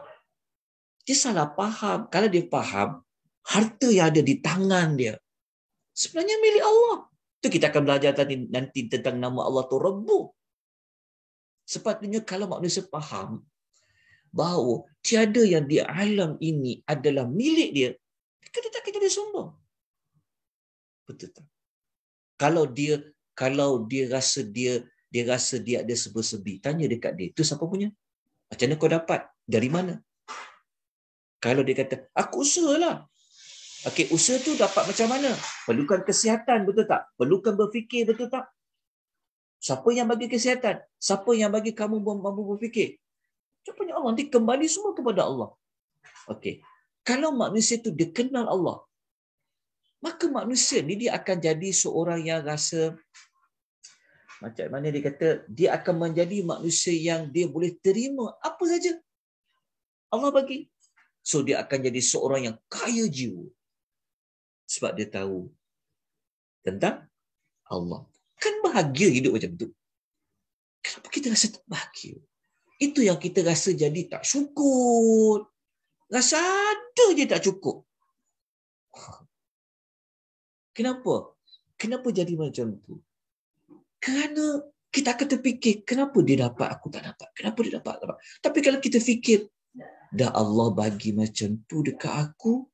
dia salah faham. Kalau dia faham, harta yang ada di tangan dia sebenarnya milik Allah. Itu kita akan belajar tadi nanti tentang nama Allah tu Rabbu. Sepatutnya kalau manusia faham bahawa tiada yang di alam ini adalah milik dia, kita tak jadi sombong. Betul tak? Kalau dia kalau dia rasa dia dia rasa dia ada sebesebi. Tanya dekat dia, tu, siapa punya? Macam mana kau dapat? Dari mana? Kalau dia kata, aku usahalah. Okey, usaha tu dapat macam mana? Perlukan kesihatan, betul tak? Perlukan berfikir, betul tak? Siapa yang bagi kesihatan? Siapa yang bagi kamu mampu berfikir? Contohnya Allah, nanti kembali semua kepada Allah. Okey. Kalau manusia tu dia kenal Allah, maka manusia ni dia akan jadi seorang yang rasa macam mana dia kata, dia akan menjadi manusia yang dia boleh terima apa saja. Allah bagi. So dia akan jadi seorang yang kaya jiwa. Sebab dia tahu tentang Allah. Kan bahagia hidup macam tu. Kenapa kita rasa tak bahagia? Itu yang kita rasa jadi tak syukur. Rasa ada je tak cukup. Kenapa? Kenapa jadi macam tu? kerana kita akan terfikir kenapa dia dapat aku tak dapat kenapa dia dapat, dapat. tapi kalau kita fikir dah Allah bagi macam tu dekat aku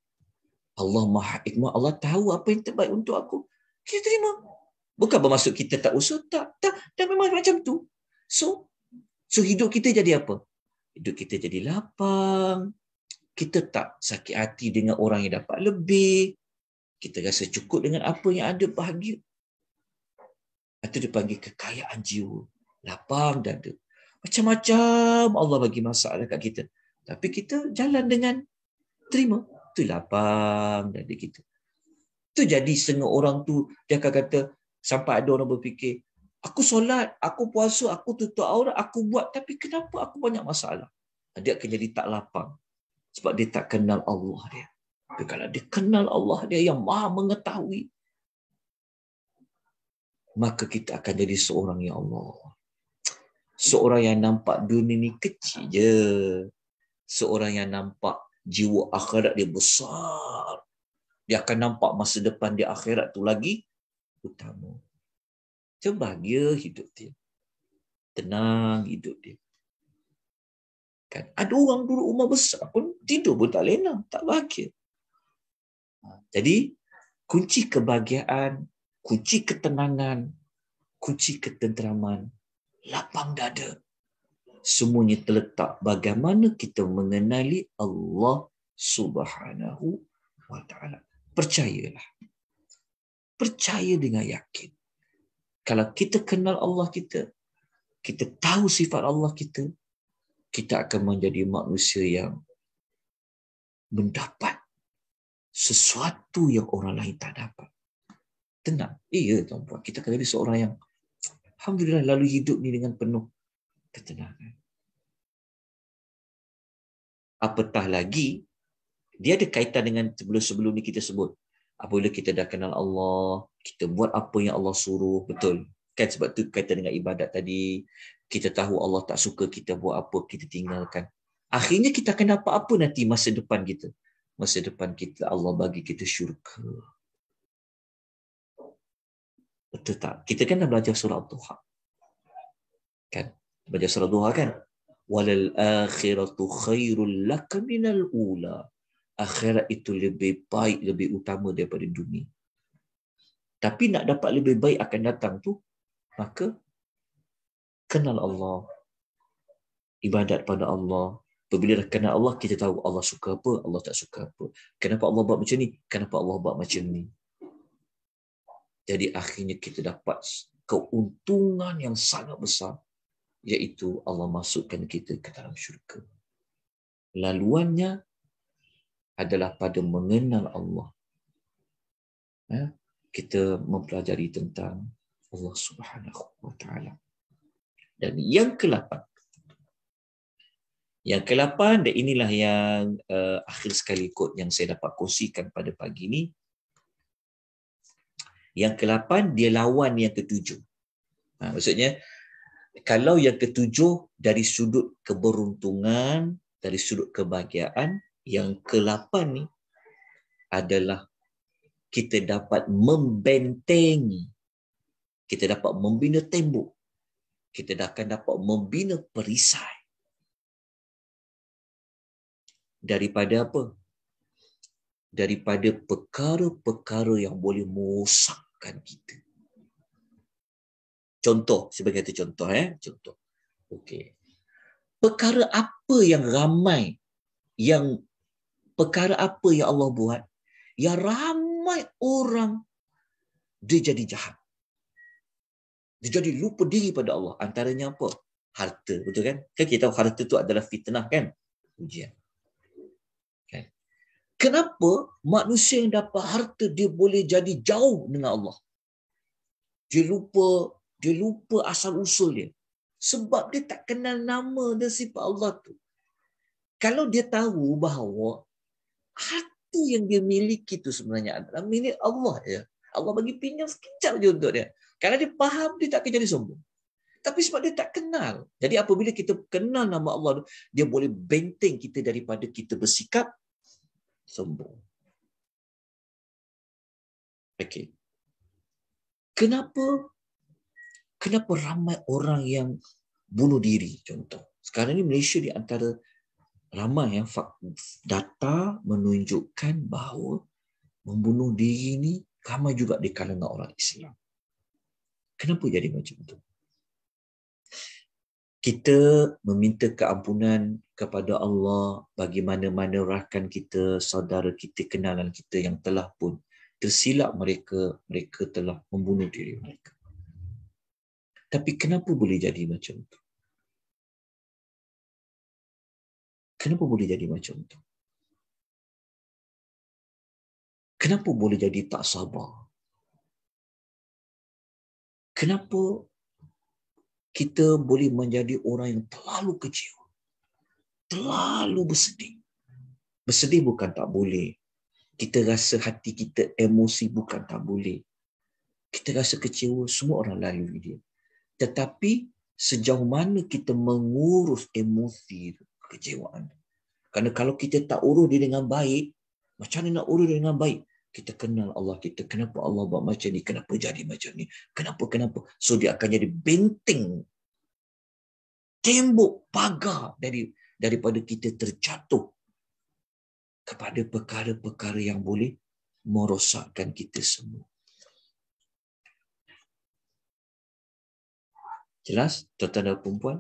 Allah maha hikmah Allah tahu apa yang terbaik untuk aku kita terima bukan bermaksud kita tak usah tak tak dan memang macam tu so so hidup kita jadi apa hidup kita jadi lapang kita tak sakit hati dengan orang yang dapat lebih kita rasa cukup dengan apa yang ada bahagia itu dipanggil kekayaan jiwa. Lapang dan dada. Macam-macam Allah bagi masalah kat kita. Tapi kita jalan dengan terima. Itu lapang dada kita. Itu jadi setengah orang tu dia akan kata, sampai ada orang berfikir, aku solat, aku puasa, aku tutup aura, aku buat. Tapi kenapa aku banyak masalah? Dia akan jadi tak lapang. Sebab dia tak kenal Allah dia. Tapi kalau dia kenal Allah dia yang maha mengetahui, maka kita akan jadi seorang ya Allah. Seorang yang nampak dunia ni kecil je. Seorang yang nampak jiwa akhirat dia besar. Dia akan nampak masa depan di akhirat tu lagi utama. Macam bahagia hidup dia. Tenang hidup dia. Kan? Ada orang dulu rumah besar pun tidur pun tak lena. Tak bahagia. Ha, jadi kunci kebahagiaan kunci ketenangan, kunci ketenteraman, lapang dada. Semuanya terletak bagaimana kita mengenali Allah Subhanahu wa taala. Percayalah. Percaya dengan yakin. Kalau kita kenal Allah kita, kita tahu sifat Allah kita, kita akan menjadi manusia yang mendapat sesuatu yang orang lain tak dapat tenang. Iya eh, tuan-puan, kita akan jadi seorang yang Alhamdulillah lalu hidup ni dengan penuh ketenangan. Apatah lagi, dia ada kaitan dengan sebelum-sebelum ni kita sebut. Apabila kita dah kenal Allah, kita buat apa yang Allah suruh, betul. Kan sebab tu kaitan dengan ibadat tadi. Kita tahu Allah tak suka kita buat apa, kita tinggalkan. Akhirnya kita akan dapat apa nanti masa depan kita. Masa depan kita Allah bagi kita syurga tetap. Kita kan dah belajar surah Duha. Kan? Belajar surah Duha kan? Walal akhiratu khairul laka minal ula. Akhirat itu lebih baik, lebih utama daripada dunia. Tapi nak dapat lebih baik akan datang tu, maka kenal Allah. Ibadat pada Allah. Bila dah kenal Allah, kita tahu Allah suka apa, Allah tak suka apa. Kenapa Allah buat macam ni? Kenapa Allah buat macam ni? Jadi akhirnya kita dapat keuntungan yang sangat besar iaitu Allah masukkan kita ke dalam syurga. Laluannya adalah pada mengenal Allah. Ya, kita mempelajari tentang Allah Subhanahu wa taala. Dan yang kelapan. Yang kelapan dan inilah yang uh, akhir sekali kod yang saya dapat kongsikan pada pagi ini yang ke-8 dia lawan yang ke-7. Ha, maksudnya kalau yang ke-7 dari sudut keberuntungan, dari sudut kebahagiaan, yang ke-8 ni adalah kita dapat membentengi. Kita dapat membina tembok. Kita akan dapat membina perisai. Daripada apa? Daripada perkara-perkara yang boleh merosak kan kita. Contoh, sebagai kata contoh eh, contoh. Okey. Perkara apa yang ramai yang perkara apa yang Allah buat yang ramai orang dia jadi jahat. Dia jadi lupa diri pada Allah. Antaranya apa? Harta, betul kan? Kan kita tahu harta itu adalah fitnah kan? Ujian kenapa manusia yang dapat harta dia boleh jadi jauh dengan Allah? Dia lupa, dia lupa asal usul dia. Sebab dia tak kenal nama dan sifat Allah tu. Kalau dia tahu bahawa harta yang dia miliki itu sebenarnya adalah milik Allah ya. Allah bagi pinjam sekejap je untuk dia. Kalau dia faham, dia tak akan jadi sombong. Tapi sebab dia tak kenal. Jadi apabila kita kenal nama Allah, tu, dia boleh benteng kita daripada kita bersikap sombong. Okey. Kenapa kenapa ramai orang yang bunuh diri contoh. Sekarang ni Malaysia di antara ramai yang data menunjukkan bahawa membunuh diri ni ramai juga di kalangan orang Islam. Kenapa jadi macam tu? kita meminta keampunan kepada Allah bagi mana-mana rakan kita, saudara kita, kenalan kita yang telah pun tersilap mereka, mereka telah membunuh diri mereka. Tapi kenapa boleh jadi macam tu? Kenapa boleh jadi macam tu? Kenapa boleh jadi tak sabar? Kenapa kita boleh menjadi orang yang terlalu kecil. Terlalu bersedih. Bersedih bukan tak boleh. Kita rasa hati kita emosi bukan tak boleh. Kita rasa kecewa, semua orang lalu dia. Tetapi sejauh mana kita mengurus emosi kecewaan. Karena kalau kita tak urus dia dengan baik, macam mana nak urus dia dengan baik? kita kenal Allah kita kenapa Allah buat macam ni kenapa jadi macam ni kenapa kenapa so dia akan jadi benteng tembok pagar dari daripada kita terjatuh kepada perkara-perkara yang boleh merosakkan kita semua jelas tuan-tuan dan puan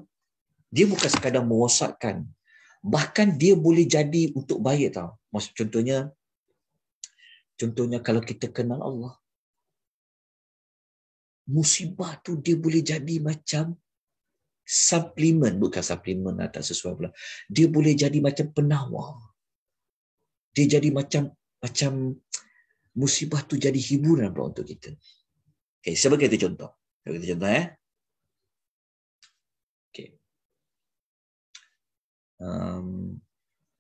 dia bukan sekadar merosakkan bahkan dia boleh jadi untuk baik tau maksud contohnya Contohnya kalau kita kenal Allah. Musibah tu dia boleh jadi macam suplemen. Bukan suplemen atau lah, sesuatu pula. Dia boleh jadi macam penawar. Dia jadi macam macam musibah tu jadi hiburan pula untuk kita. Okay, sebagai itu contoh. Sebagai itu contoh ya. Eh? Okay. Um,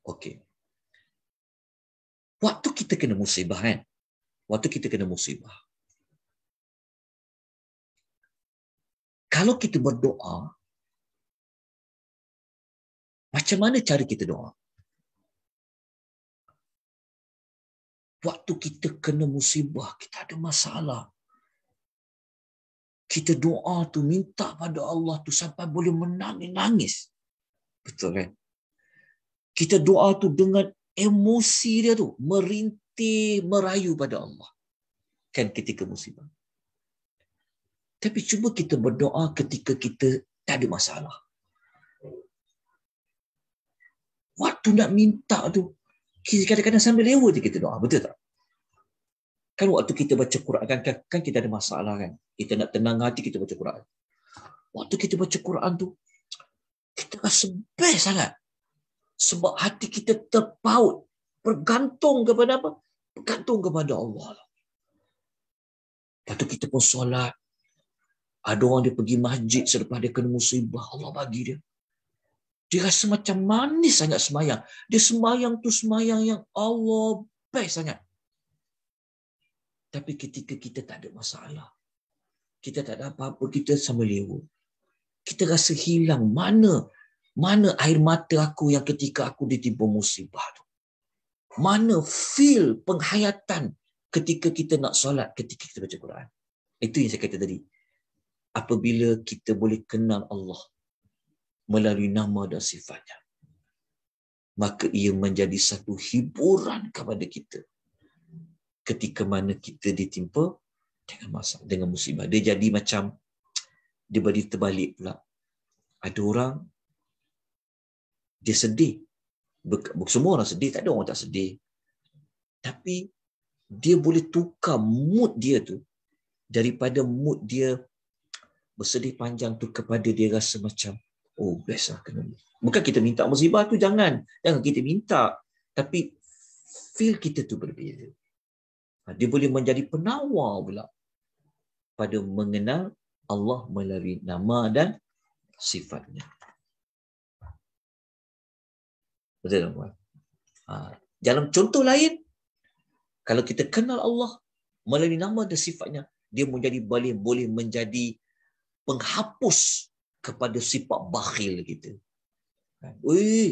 okay. Waktu kita kena musibah kan? Waktu kita kena musibah. Kalau kita berdoa, macam mana cara kita doa? Waktu kita kena musibah, kita ada masalah. Kita doa tu minta pada Allah tu sampai boleh menangis. Betul kan? Kita doa tu dengan emosi dia tu merintih merayu pada Allah kan ketika musibah tapi cuba kita berdoa ketika kita tak ada masalah waktu nak minta tu kadang-kadang sambil lewa je kita doa betul tak kan waktu kita baca Quran kan, kan, kan kita ada masalah kan kita nak tenang hati kita baca Quran waktu kita baca Quran tu kita rasa best sangat sebab hati kita terpaut bergantung kepada apa bergantung kepada Allah lepas kita pun solat ada orang dia pergi masjid selepas dia kena musibah Allah bagi dia dia rasa macam manis sangat semayang dia semayang tu semayang yang Allah baik sangat tapi ketika kita tak ada masalah kita tak ada apa-apa kita sama lewa kita rasa hilang mana mana air mata aku yang ketika aku ditimpa musibah tu? Mana feel penghayatan ketika kita nak solat, ketika kita baca Quran? Itu yang saya kata tadi. Apabila kita boleh kenal Allah melalui nama dan sifatnya, maka ia menjadi satu hiburan kepada kita ketika mana kita ditimpa dengan masa dengan musibah dia jadi macam dia berdiri terbalik pula ada orang dia sedih. Bukan semua orang sedih, tak ada orang tak sedih. Tapi dia boleh tukar mood dia tu daripada mood dia bersedih panjang tu kepada dia rasa macam oh best lah kena bukan kita minta musibah tu jangan jangan kita minta tapi feel kita tu berbeza ha, dia boleh menjadi penawar pula pada mengenal Allah melalui nama dan sifatnya Betul tak puan? Ha. Dalam contoh lain, kalau kita kenal Allah melalui nama dan sifatnya, dia menjadi boleh, boleh menjadi penghapus kepada sifat bakhil kita. Kan? Weh,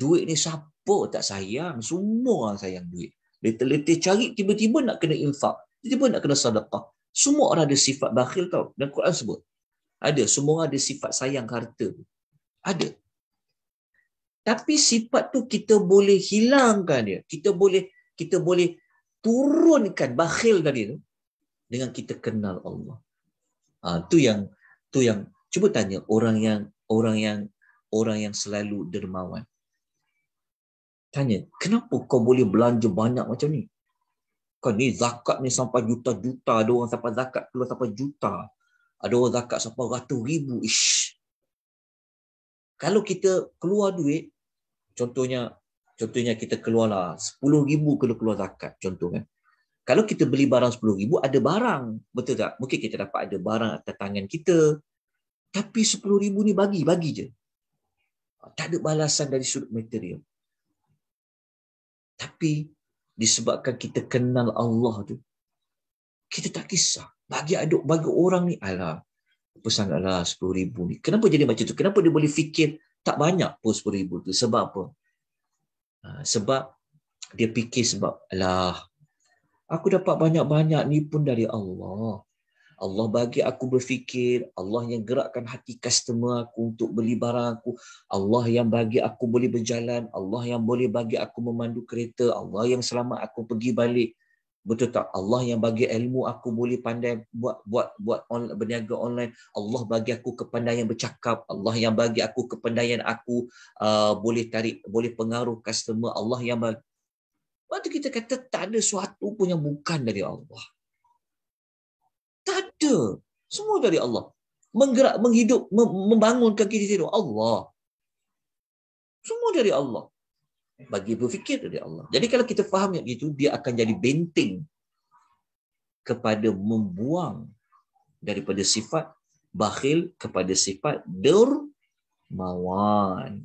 duit ni siapa tak sayang? Semua orang sayang duit. Letih-letih cari, tiba-tiba nak kena infak. Tiba-tiba nak kena sadaqah. Semua orang ada sifat bakhil tau. Dan Quran sebut. Ada, semua orang ada sifat sayang harta. Ada tapi sifat tu kita boleh hilangkan dia kita boleh kita boleh turunkan bakhil tadi tu dengan kita kenal Allah ha, tu yang tu yang cuba tanya orang yang orang yang orang yang selalu dermawan tanya kenapa kau boleh belanja banyak macam ni kau ni zakat ni sampai juta-juta ada orang sampai zakat keluar sampai juta ada orang zakat sampai ratus ribu ish kalau kita keluar duit contohnya contohnya kita keluarlah 10000 kena keluar zakat Contohnya, eh. kalau kita beli barang ribu, ada barang betul tak mungkin kita dapat ada barang atas tangan kita tapi ribu ni bagi bagi je ah, tak ada balasan dari sudut material tapi disebabkan kita kenal Allah tu kita tak kisah bagi aduk bagi orang ni alah pesan alah 10000 ni kenapa jadi macam tu kenapa dia boleh fikir tak banyak pun sepuluh ribu tu sebab apa ha, sebab dia fikir sebab lah aku dapat banyak-banyak ni pun dari Allah Allah bagi aku berfikir, Allah yang gerakkan hati customer aku untuk beli barang aku, Allah yang bagi aku boleh berjalan, Allah yang boleh bagi aku memandu kereta, Allah yang selamat aku pergi balik. Betul tak? Allah yang bagi ilmu aku boleh pandai buat buat buat on berniaga online. Allah bagi aku kepandaian bercakap. Allah yang bagi aku kepandaian aku uh, boleh tarik boleh pengaruh customer. Allah yang bagi. Waktu kita kata tak ada sesuatu pun yang bukan dari Allah. Tak ada. Semua dari Allah. Menggerak, menghidup, membangunkan kita tidur. Allah. Semua dari Allah bagi berfikir dari Allah. Jadi kalau kita faham yang itu, dia akan jadi benteng kepada membuang daripada sifat bakhil kepada sifat dermawan.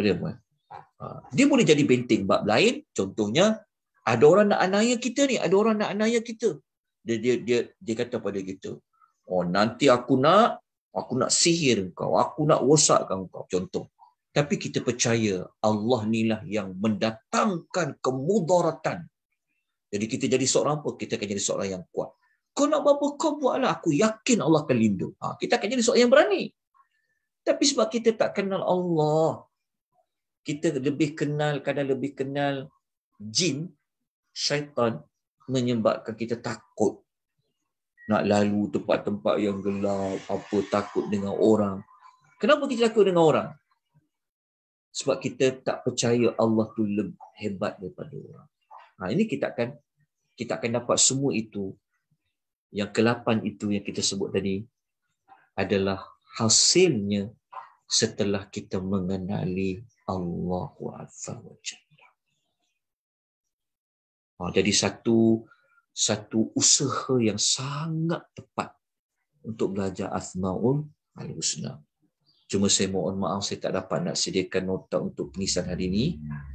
Ha. Dia boleh jadi benteng bab lain. Contohnya, ada orang nak anaya kita ni. Ada orang nak anaya kita. Dia, dia, dia, dia kata pada kita, oh nanti aku nak aku nak sihir kau, aku nak rosakkan kau contoh. Tapi kita percaya Allah inilah yang mendatangkan kemudaratan. Jadi kita jadi seorang apa? Kita akan jadi seorang yang kuat. Kau nak apa-apa, kau buatlah. Aku yakin Allah akan lindung. Ha, kita akan jadi seorang yang berani. Tapi sebab kita tak kenal Allah, kita lebih kenal, kadang lebih kenal jin, syaitan, menyebabkan kita takut nak lalu tempat-tempat yang gelap, apa takut dengan orang. Kenapa kita takut dengan orang? Sebab kita tak percaya Allah tu lebih hebat daripada orang. Ha, ini kita akan kita akan dapat semua itu yang kelapan itu yang kita sebut tadi adalah hasilnya setelah kita mengenali Allah Azza wa Jalla. Ha, jadi satu satu usaha yang sangat tepat untuk belajar Asmaul Husna. Cuma saya mohon maaf saya tak dapat nak sediakan nota untuk pengisian hari ini.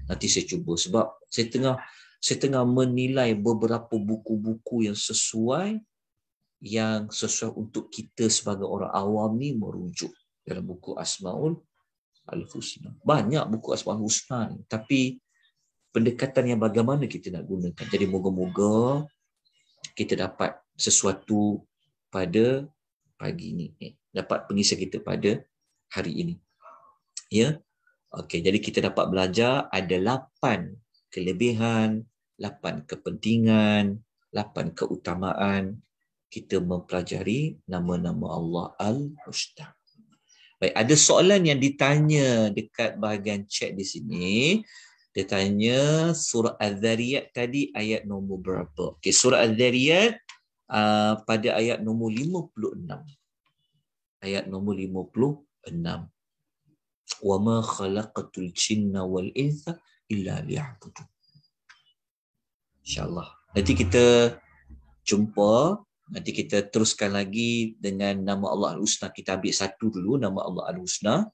Nanti saya cuba sebab saya tengah saya tengah menilai beberapa buku-buku yang sesuai yang sesuai untuk kita sebagai orang awam ni merujuk dalam buku Asmaul Al-Husna. Banyak buku Asmaul Husna ni tapi pendekatan yang bagaimana kita nak gunakan. Jadi moga-moga kita dapat sesuatu pada pagi ini eh, dapat pengisah kita pada hari ini ya okey jadi kita dapat belajar ada lapan kelebihan lapan kepentingan lapan keutamaan kita mempelajari nama-nama Allah al husna Baik, ada soalan yang ditanya dekat bahagian chat di sini. Dia tanya surah al zariyat tadi ayat nombor berapa? Okay surah al zariyat uh, pada ayat nombor 56. Ayat nombor 56. Wa ma khalaqatul jinna wal insa illa liya'budun. Insya-Allah. Nanti kita jumpa Nanti kita teruskan lagi dengan nama Allah Al-Husna. Kita ambil satu dulu nama Allah Al-Husna.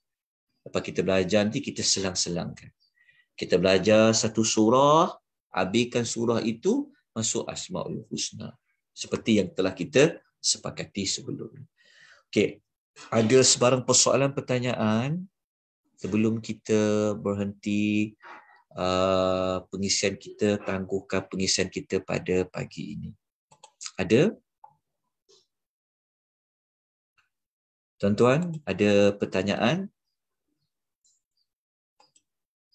Lepas kita belajar nanti kita selang-selangkan kita belajar satu surah, abikan surah itu masuk Asmaul Husna. Seperti yang telah kita sepakati sebelum ini. Okey, ada sebarang persoalan pertanyaan sebelum kita berhenti uh, pengisian kita, tangguhkan pengisian kita pada pagi ini. Ada? Tuan-tuan, ada pertanyaan?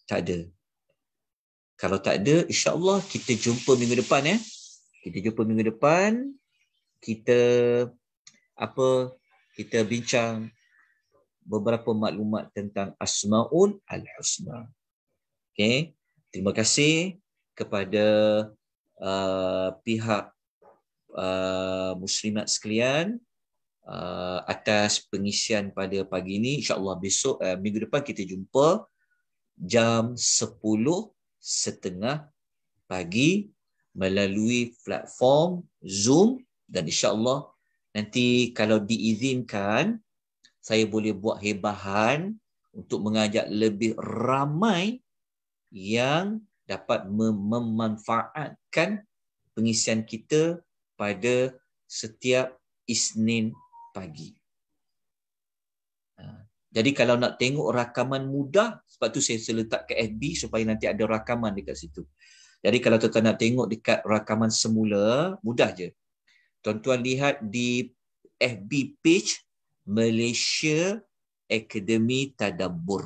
tak ada. Kalau tak ada, insya-Allah kita jumpa minggu depan ya. Eh. Kita jumpa minggu depan kita apa kita bincang beberapa maklumat tentang Asmaul Al Husna. Okay. Terima kasih kepada uh, pihak uh, muslimat sekalian uh, atas pengisian pada pagi ini. InsyaAllah besok, uh, minggu depan kita jumpa jam 10.30 pagi melalui platform Zoom dan insyaallah nanti kalau diizinkan saya boleh buat hebahan untuk mengajak lebih ramai yang dapat memanfaatkan pengisian kita pada setiap Isnin pagi. Ha. Jadi kalau nak tengok rakaman mudah, sebab tu saya letak ke FB supaya nanti ada rakaman dekat situ. Jadi kalau tuan-tuan nak tengok dekat rakaman semula, mudah je. Tuan-tuan lihat di FB page Malaysia Academy Tadabur.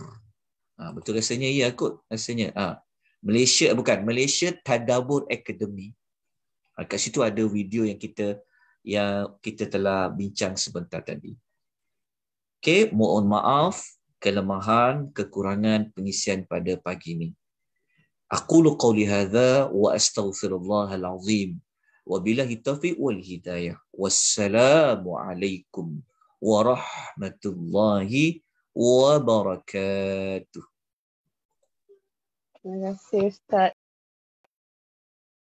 Ha, betul rasanya ya kot. Rasanya. Ha. Malaysia, bukan. Malaysia Tadabur Academy. Ha, kat situ ada video yang kita yang kita telah bincang sebentar tadi. Okay, mohon maaf kelemahan, kekurangan pengisian pada pagi ini. Aqulu qawli hadha wa astaghfirullah al-azim wa billahi taufiq wal hidayah. Wassalamu alaikum wa rahmatullahi wa barakatuh. Terima kasih Ustaz.